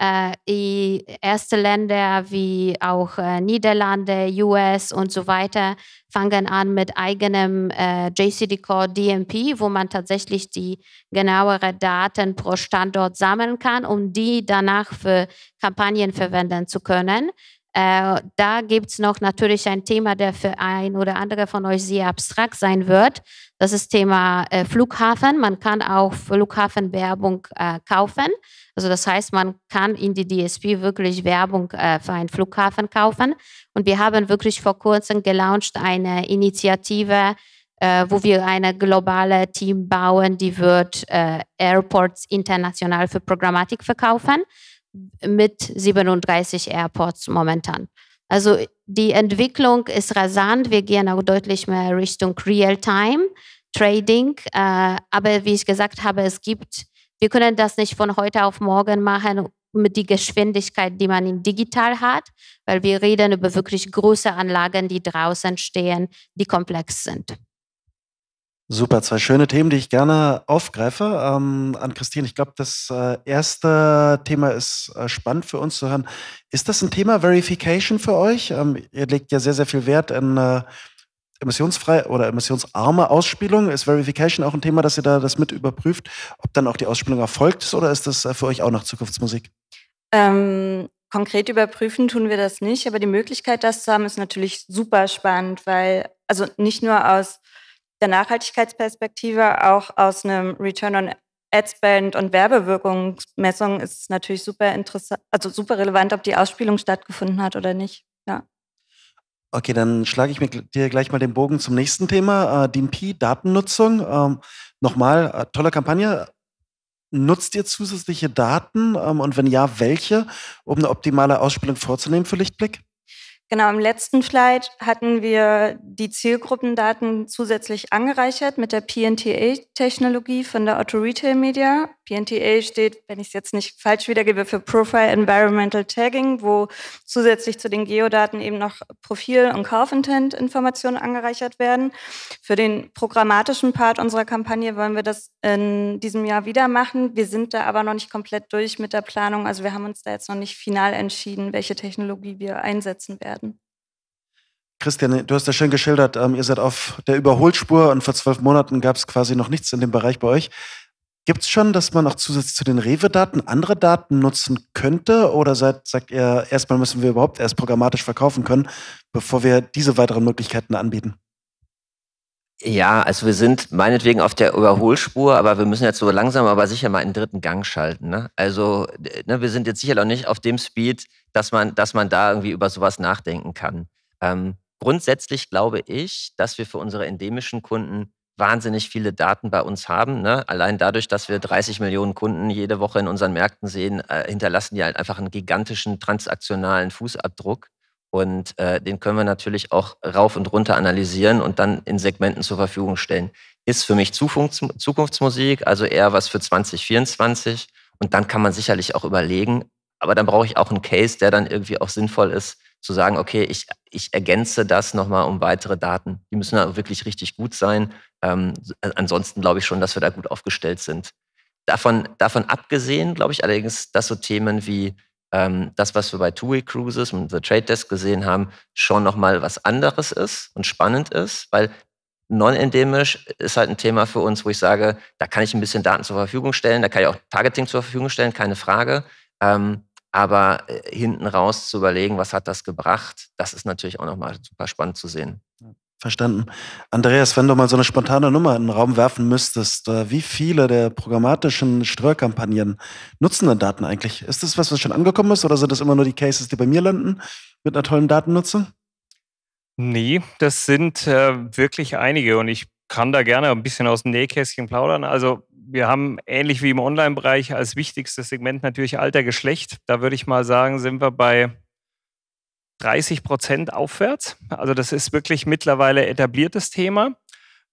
äh, erste Länder wie auch äh, Niederlande, US und so weiter fangen an mit eigenem äh, JCD Core DMP, wo man tatsächlich die genaueren Daten pro Standort sammeln kann, um die danach für Kampagnen verwenden zu können. Äh, da gibt es noch natürlich ein Thema, der für ein oder andere von euch sehr abstrakt sein wird. Das ist Thema äh, Flughafen. Man kann auch Flughafenwerbung äh, kaufen. Also das heißt, man kann in die DSP wirklich Werbung äh, für einen Flughafen kaufen. Und wir haben wirklich vor kurzem gelauncht eine Initiative, äh, wo wir eine globale Team bauen, die wird äh, Airports international für Programmatik verkaufen mit 37 Airports momentan. Also die Entwicklung ist rasant. Wir gehen auch deutlich mehr Richtung Real-Time-Trading. Äh, aber wie ich gesagt habe, es gibt, wir können das nicht von heute auf morgen machen mit der Geschwindigkeit, die man in digital hat, weil wir reden über wirklich große Anlagen, die draußen stehen, die komplex sind. Super, zwei schöne Themen, die ich gerne aufgreife. Ähm, an Christine, ich glaube, das äh, erste Thema ist äh, spannend für uns zu hören. Ist das ein Thema Verification für euch? Ähm, ihr legt ja sehr, sehr viel Wert in äh, emissionsfreie oder emissionsarme Ausspielung. Ist Verification auch ein Thema, dass ihr da das mit überprüft, ob dann auch die Ausspielung erfolgt ist oder ist das äh, für euch auch noch Zukunftsmusik? Ähm, konkret überprüfen tun wir das nicht, aber die Möglichkeit, das zu haben, ist natürlich super spannend, weil also nicht nur aus der Nachhaltigkeitsperspektive, auch aus einem Return on Ad Spend und Werbewirkungsmessung ist es natürlich super interessant, also super relevant, ob die Ausspielung stattgefunden hat oder nicht. Ja. Okay, dann schlage ich mir dir gleich mal den Bogen zum nächsten Thema. Äh, DMP, Datennutzung. Ähm, nochmal, äh, tolle Kampagne. Nutzt ihr zusätzliche Daten ähm, und wenn ja, welche, um eine optimale Ausspielung vorzunehmen für Lichtblick? Genau, im letzten Flight hatten wir die Zielgruppendaten zusätzlich angereichert mit der PNTA-Technologie von der Otto Retail Media PNTA steht, wenn ich es jetzt nicht falsch wiedergebe, für Profile Environmental Tagging, wo zusätzlich zu den Geodaten eben noch Profil- und Kaufintent-Informationen angereichert werden. Für den programmatischen Part unserer Kampagne wollen wir das in diesem Jahr wieder machen. Wir sind da aber noch nicht komplett durch mit der Planung. Also wir haben uns da jetzt noch nicht final entschieden, welche Technologie wir einsetzen werden. Christian, du hast ja schön geschildert, ähm, ihr seid auf der Überholspur und vor zwölf Monaten gab es quasi noch nichts in dem Bereich bei euch. Gibt es schon, dass man auch zusätzlich zu den Rewe-Daten andere Daten nutzen könnte? Oder seid, sagt ihr, erstmal müssen wir überhaupt erst programmatisch verkaufen können, bevor wir diese weiteren Möglichkeiten anbieten? Ja, also wir sind meinetwegen auf der Überholspur, aber wir müssen jetzt so langsam aber sicher mal in den dritten Gang schalten. Ne? Also ne, wir sind jetzt sicher noch nicht auf dem Speed, dass man, dass man da irgendwie über sowas nachdenken kann. Ähm, grundsätzlich glaube ich, dass wir für unsere endemischen Kunden wahnsinnig viele Daten bei uns haben. Ne? Allein dadurch, dass wir 30 Millionen Kunden jede Woche in unseren Märkten sehen, äh, hinterlassen die halt einfach einen gigantischen transaktionalen Fußabdruck. Und äh, den können wir natürlich auch rauf und runter analysieren und dann in Segmenten zur Verfügung stellen. Ist für mich Zukunfts Zukunftsmusik, also eher was für 2024. Und dann kann man sicherlich auch überlegen, aber dann brauche ich auch einen Case, der dann irgendwie auch sinnvoll ist, zu sagen, okay, ich, ich ergänze das nochmal um weitere Daten. Die müssen da wirklich richtig gut sein. Ähm, äh, ansonsten glaube ich schon, dass wir da gut aufgestellt sind. Davon, davon abgesehen, glaube ich allerdings, dass so Themen wie ähm, das, was wir bei TUI Cruises und The Trade Desk gesehen haben, schon nochmal was anderes ist und spannend ist, weil Non-endemisch ist halt ein Thema für uns, wo ich sage, da kann ich ein bisschen Daten zur Verfügung stellen, da kann ich auch Targeting zur Verfügung stellen, keine Frage. Ähm, aber äh, hinten raus zu überlegen, was hat das gebracht, das ist natürlich auch nochmal super spannend zu sehen. Verstanden. Andreas, wenn du mal so eine spontane Nummer in den Raum werfen müsstest, äh, wie viele der programmatischen Streukampagnen nutzen denn Daten eigentlich? Ist das was, was schon angekommen ist oder sind das immer nur die Cases, die bei mir landen mit einer tollen Datennutzung? Nee, das sind äh, wirklich einige und ich kann da gerne ein bisschen aus dem Nähkästchen plaudern. Also wir haben ähnlich wie im Online-Bereich als wichtigstes Segment natürlich Alter Geschlecht. Da würde ich mal sagen, sind wir bei 30 Prozent aufwärts. Also das ist wirklich mittlerweile etabliertes Thema.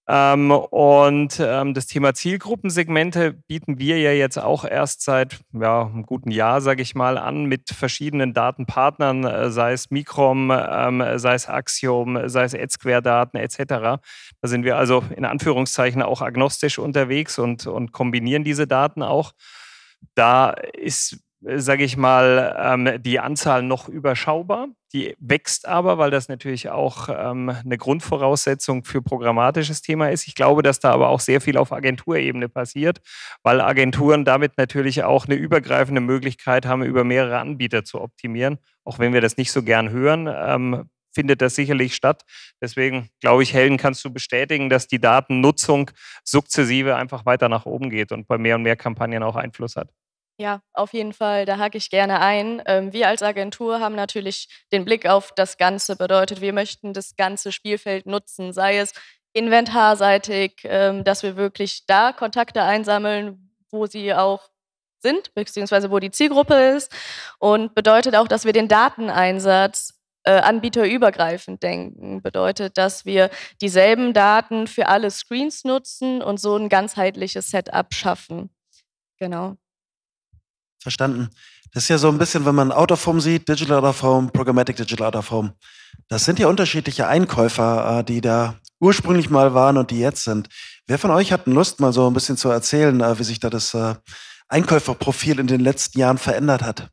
Ähm, und ähm, das Thema Zielgruppensegmente bieten wir ja jetzt auch erst seit ja, einem guten Jahr, sage ich mal, an mit verschiedenen Datenpartnern, äh, sei es Microm, ähm, sei es Axiom, sei es Edsquare-Daten etc. Da sind wir also in Anführungszeichen auch agnostisch unterwegs und, und kombinieren diese Daten auch. Da ist sage ich mal, ähm, die Anzahl noch überschaubar. Die wächst aber, weil das natürlich auch ähm, eine Grundvoraussetzung für programmatisches Thema ist. Ich glaube, dass da aber auch sehr viel auf Agenturebene passiert, weil Agenturen damit natürlich auch eine übergreifende Möglichkeit haben, über mehrere Anbieter zu optimieren. Auch wenn wir das nicht so gern hören, ähm, findet das sicherlich statt. Deswegen glaube ich, Helen, kannst du bestätigen, dass die Datennutzung sukzessive einfach weiter nach oben geht und bei mehr und mehr Kampagnen auch Einfluss hat. Ja, auf jeden Fall, da hake ich gerne ein. Ähm, wir als Agentur haben natürlich den Blick auf das Ganze. Bedeutet, wir möchten das ganze Spielfeld nutzen, sei es inventarseitig, ähm, dass wir wirklich da Kontakte einsammeln, wo sie auch sind, beziehungsweise wo die Zielgruppe ist. Und bedeutet auch, dass wir den Dateneinsatz äh, anbieterübergreifend denken. Bedeutet, dass wir dieselben Daten für alle Screens nutzen und so ein ganzheitliches Setup schaffen. Genau. Verstanden. Das ist ja so ein bisschen, wenn man Out-of-Home sieht, Digital Out-of-Home, Programmatic Digital Out-of-Home. Das sind ja unterschiedliche Einkäufer, äh, die da ursprünglich mal waren und die jetzt sind. Wer von euch hat Lust, mal so ein bisschen zu erzählen, äh, wie sich da das äh, Einkäuferprofil in den letzten Jahren verändert hat?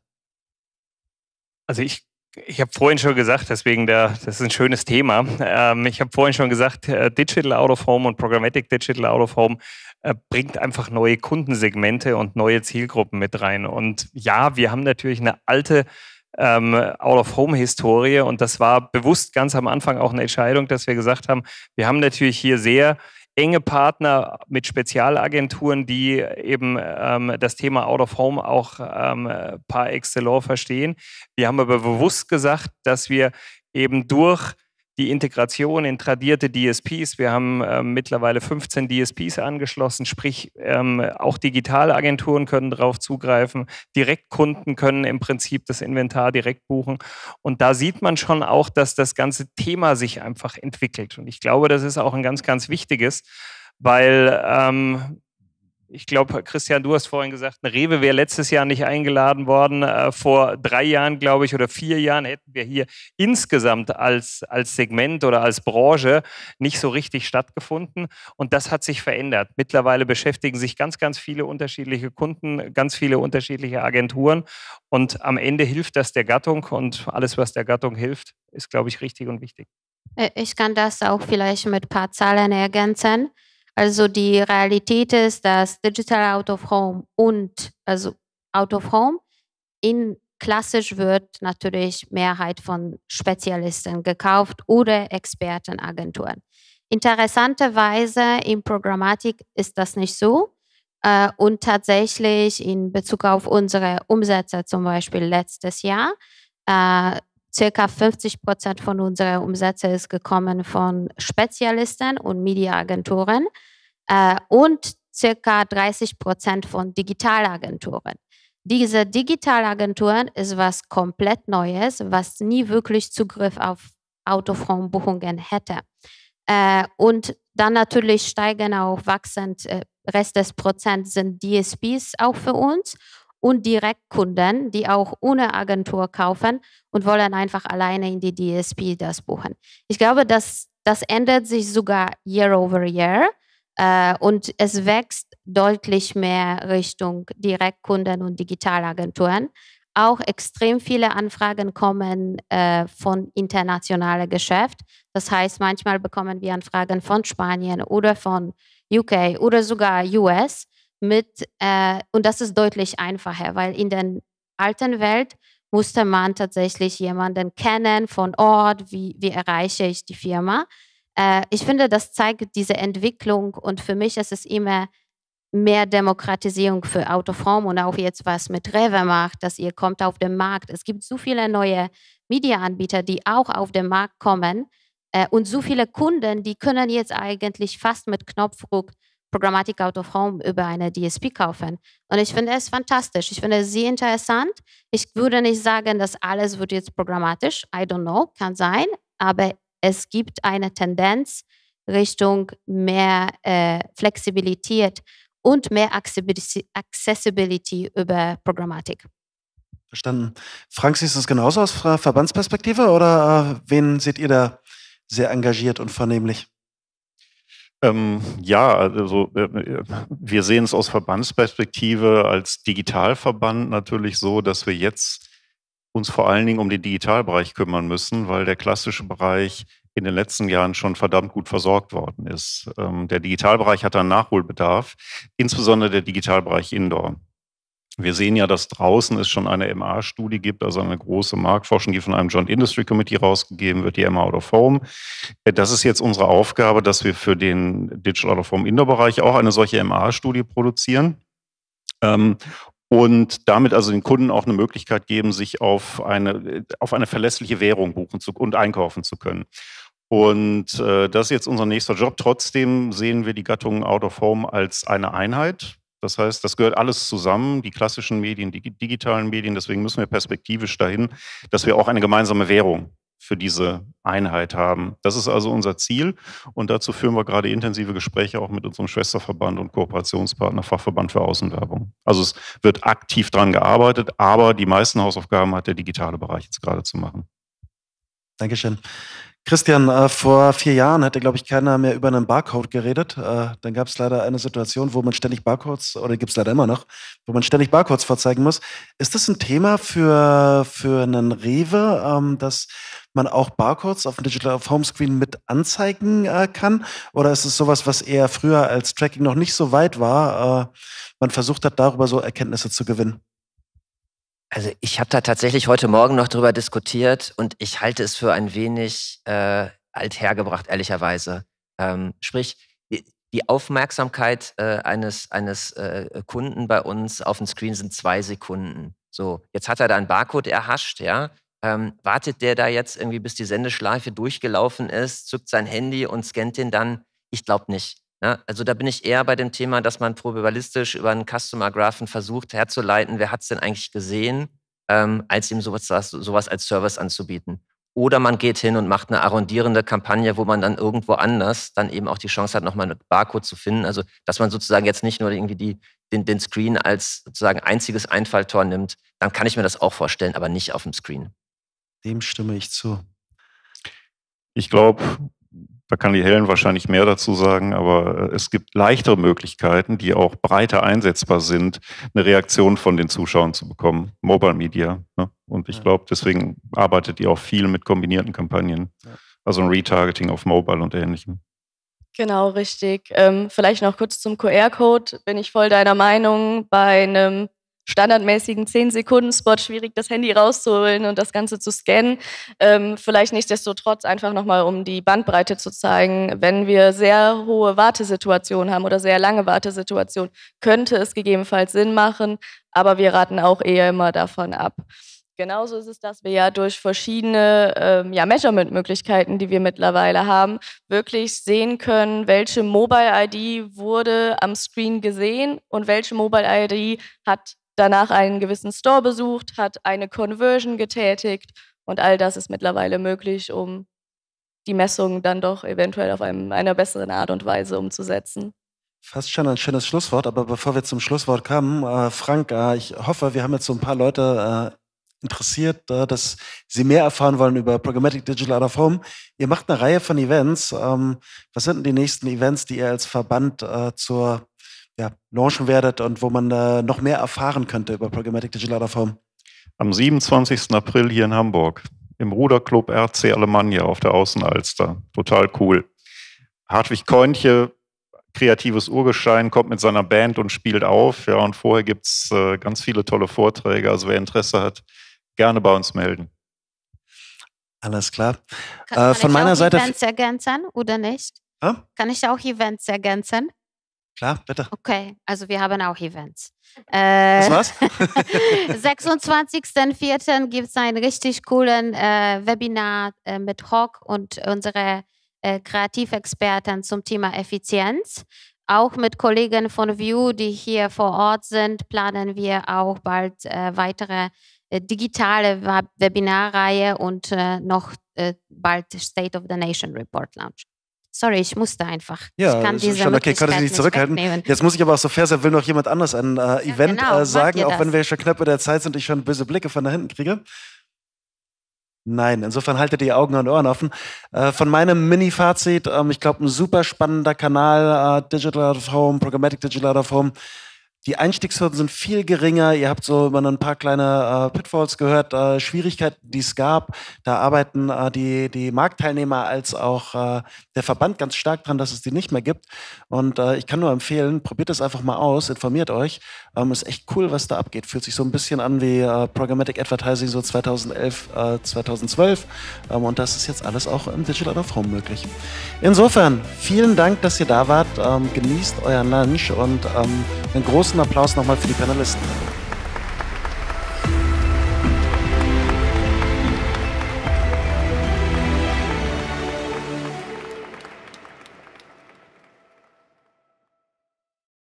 Also ich ich habe vorhin schon gesagt, deswegen der, das ist ein schönes Thema. Ähm, ich habe vorhin schon gesagt, äh, Digital Out of Home und Programmatic Digital Out of Home äh, bringt einfach neue Kundensegmente und neue Zielgruppen mit rein. Und ja, wir haben natürlich eine alte ähm, Out-of-Home-Historie. Und das war bewusst ganz am Anfang auch eine Entscheidung, dass wir gesagt haben, wir haben natürlich hier sehr enge Partner mit Spezialagenturen, die eben ähm, das Thema Out of Home auch ähm, par excellence verstehen. Wir haben aber bewusst gesagt, dass wir eben durch die Integration in tradierte DSPs. Wir haben ähm, mittlerweile 15 DSPs angeschlossen, sprich ähm, auch digitale Agenturen können darauf zugreifen. Direktkunden können im Prinzip das Inventar direkt buchen. Und da sieht man schon auch, dass das ganze Thema sich einfach entwickelt. Und ich glaube, das ist auch ein ganz, ganz wichtiges, weil ähm, ich glaube, Christian, du hast vorhin gesagt, eine Rewe wäre letztes Jahr nicht eingeladen worden. Äh, vor drei Jahren, glaube ich, oder vier Jahren hätten wir hier insgesamt als, als Segment oder als Branche nicht so richtig stattgefunden. Und das hat sich verändert. Mittlerweile beschäftigen sich ganz, ganz viele unterschiedliche Kunden, ganz viele unterschiedliche Agenturen. Und am Ende hilft das der Gattung. Und alles, was der Gattung hilft, ist, glaube ich, richtig und wichtig. Äh, ich kann das auch vielleicht mit ein paar Zahlen ergänzen. Also die Realität ist, dass Digital Out of Home und also Out of Home in klassisch wird natürlich Mehrheit von Spezialisten gekauft oder Expertenagenturen. Interessanterweise in Programmatik ist das nicht so. Äh, und tatsächlich in Bezug auf unsere Umsätze zum Beispiel letztes Jahr äh, circa 50 Prozent von unserer Umsätze ist gekommen von Spezialisten und Mediaagenturen äh, und circa 30 Prozent von Digitalagenturen. Diese Digitalagenturen ist was komplett Neues, was nie wirklich Zugriff auf Autofrauenbuchungen hätte. Äh, und dann natürlich steigen auch wachsend, äh, Rest des Prozent sind DSPs auch für uns und Direktkunden, die auch ohne Agentur kaufen und wollen einfach alleine in die DSP das buchen. Ich glaube, dass das ändert sich sogar year over year äh, und es wächst deutlich mehr Richtung Direktkunden und Digitalagenturen. Auch extrem viele Anfragen kommen äh, von internationalem Geschäft. Das heißt, manchmal bekommen wir Anfragen von Spanien oder von UK oder sogar US mit, äh, und das ist deutlich einfacher, weil in der alten Welt musste man tatsächlich jemanden kennen von Ort, wie, wie erreiche ich die Firma. Äh, ich finde, das zeigt diese Entwicklung und für mich ist es immer mehr Demokratisierung für Autoform und auch jetzt was mit Rewe macht, dass ihr kommt auf den Markt. Es gibt so viele neue Mediaanbieter, die auch auf den Markt kommen äh, und so viele Kunden, die können jetzt eigentlich fast mit Knopfdruck Programmatik Out of Home über eine DSP kaufen. Und ich finde es fantastisch. Ich finde es sehr interessant. Ich würde nicht sagen, dass alles wird jetzt programmatisch. I don't know, kann sein. Aber es gibt eine Tendenz Richtung mehr äh, Flexibilität und mehr Accessibility über Programmatik. Verstanden. Frank, siehst du es genauso aus Verbandsperspektive oder äh, wen seht ihr da sehr engagiert und vernehmlich? Ähm, ja, also äh, wir sehen es aus Verbandsperspektive als Digitalverband natürlich so, dass wir jetzt uns vor allen Dingen um den Digitalbereich kümmern müssen, weil der klassische Bereich in den letzten Jahren schon verdammt gut versorgt worden ist. Ähm, der Digitalbereich hat einen Nachholbedarf, insbesondere der Digitalbereich Indoor. Wir sehen ja, dass draußen es schon eine MA-Studie gibt, also eine große Marktforschung, die von einem Joint Industry Committee rausgegeben wird, die MA Out of Home. Äh, das ist jetzt unsere Aufgabe, dass wir für den Digital Out of Home Indoor-Bereich auch eine solche MA-Studie produzieren. Ähm, und damit also den Kunden auch eine Möglichkeit geben, sich auf eine, auf eine verlässliche Währung buchen zu, und einkaufen zu können. Und äh, das ist jetzt unser nächster Job. Trotzdem sehen wir die Gattung Out of Home als eine Einheit das heißt, das gehört alles zusammen, die klassischen Medien, die digitalen Medien. Deswegen müssen wir perspektivisch dahin, dass wir auch eine gemeinsame Währung für diese Einheit haben. Das ist also unser Ziel. Und dazu führen wir gerade intensive Gespräche auch mit unserem Schwesterverband und Kooperationspartner Fachverband für Außenwerbung. Also es wird aktiv daran gearbeitet, aber die meisten Hausaufgaben hat der digitale Bereich jetzt gerade zu machen. Dankeschön. Christian, äh, vor vier Jahren hatte, glaube ich, keiner mehr über einen Barcode geredet. Äh, dann gab es leider eine Situation, wo man ständig Barcodes, oder gibt es leider immer noch, wo man ständig Barcodes vorzeigen muss. Ist das ein Thema für, für einen Rewe, ähm, dass man auch Barcodes auf dem Digital auf Homescreen mit anzeigen äh, kann? Oder ist es sowas, was eher früher als Tracking noch nicht so weit war, äh, man versucht hat, darüber so Erkenntnisse zu gewinnen? Also ich habe da tatsächlich heute Morgen noch drüber diskutiert und ich halte es für ein wenig äh, althergebracht, ehrlicherweise. Ähm, sprich, die Aufmerksamkeit äh, eines, eines äh, Kunden bei uns auf dem Screen sind zwei Sekunden. So, jetzt hat er da einen Barcode erhascht, ja. Ähm, wartet der da jetzt irgendwie, bis die Sendeschleife durchgelaufen ist, zückt sein Handy und scannt den dann? Ich glaube nicht. Ja, ne? also da bin ich eher bei dem Thema, dass man probabilistisch über einen Customer Graphen versucht herzuleiten, wer hat es denn eigentlich gesehen, ähm, als ihm sowas, sowas als Service anzubieten. Oder man geht hin und macht eine arrondierende Kampagne, wo man dann irgendwo anders dann eben auch die Chance hat, nochmal einen Barcode zu finden. Also, dass man sozusagen jetzt nicht nur irgendwie die, den, den Screen als sozusagen einziges Einfalltor nimmt, dann kann ich mir das auch vorstellen, aber nicht auf dem Screen. Dem stimme ich zu. Ich glaube, da kann die Helen wahrscheinlich mehr dazu sagen, aber äh, es gibt leichtere Möglichkeiten, die auch breiter einsetzbar sind, eine Reaktion von den Zuschauern zu bekommen. Mobile Media. Ne? Und ich glaube, deswegen arbeitet ihr auch viel mit kombinierten Kampagnen. Also ein Retargeting auf Mobile und ähnlichem. Genau, richtig. Ähm, vielleicht noch kurz zum QR-Code. Bin ich voll deiner Meinung. Bei einem standardmäßigen 10-Sekunden-Spot schwierig, das Handy rauszuholen und das Ganze zu scannen. Ähm, vielleicht nichtsdestotrotz einfach nochmal, um die Bandbreite zu zeigen, wenn wir sehr hohe Wartesituationen haben oder sehr lange Wartesituationen, könnte es gegebenenfalls Sinn machen, aber wir raten auch eher immer davon ab. Genauso ist es, dass wir ja durch verschiedene ähm, ja, Measurement-Möglichkeiten, die wir mittlerweile haben, wirklich sehen können, welche Mobile-ID wurde am Screen gesehen und welche Mobile-ID hat danach einen gewissen Store besucht, hat eine Conversion getätigt und all das ist mittlerweile möglich, um die Messung dann doch eventuell auf einem, einer besseren Art und Weise umzusetzen. Fast schon ein schönes Schlusswort, aber bevor wir zum Schlusswort kommen, äh, Frank, äh, ich hoffe, wir haben jetzt so ein paar Leute äh, interessiert, äh, dass sie mehr erfahren wollen über Programmatic Digital Out of Home. Ihr macht eine Reihe von Events. Ähm, was sind denn die nächsten Events, die ihr als Verband äh, zur ja, launchen werdet und wo man äh, noch mehr erfahren könnte über Programmatic Digital Out of Home? Am 27. April hier in Hamburg im Ruderclub RC Alemannia auf der Außenalster. Total cool. Hartwig Keunche, kreatives Urgestein, kommt mit seiner Band und spielt auf. Ja, und vorher gibt es äh, ganz viele tolle Vorträge. Also wer Interesse hat, gerne bei uns melden. Alles klar. Kann, äh, von kann ich auch Seite. Events ergänzen oder nicht? Äh? Kann ich auch Events ergänzen? Klar, bitte. Okay, also wir haben auch Events. Äh, das war's? 26.04. gibt es einen richtig coolen äh, Webinar äh, mit Hock und unsere äh, Kreativexperten zum Thema Effizienz. Auch mit Kollegen von View, die hier vor Ort sind, planen wir auch bald äh, weitere äh, digitale Webinarreihe und äh, noch äh, bald State of the Nation Report Launch sorry, ich musste einfach. Ja, ich kann diese schon, okay, konnte sie nicht zurückhalten. Wegnehmen. Jetzt muss ich aber auch so fair sein, will noch jemand anders ein äh, ja, Event genau, äh, sagen, auch wenn wir schon knapp in der Zeit sind und ich schon böse Blicke von da hinten kriege. Nein, insofern haltet die Augen und Ohren offen. Äh, von meinem Mini-Fazit, ähm, ich glaube, ein super spannender Kanal, äh, Digital Out of Home, Programmatic Digital Out of Home die Einstiegshürden sind viel geringer. Ihr habt so über ein paar kleine äh, Pitfalls gehört, äh, Schwierigkeiten, die es gab. Da arbeiten äh, die, die Marktteilnehmer als auch äh, der Verband ganz stark dran, dass es die nicht mehr gibt. Und äh, ich kann nur empfehlen, probiert es einfach mal aus, informiert euch. Ähm, ist echt cool, was da abgeht. Fühlt sich so ein bisschen an wie äh, Programmatic Advertising so 2011, 2012. Ähm, und das ist jetzt alles auch im Digital Out of Home möglich. Insofern, vielen Dank, dass ihr da wart. Ähm, genießt euren Lunch und ähm, einen großen großen Applaus nochmal für die Panelisten.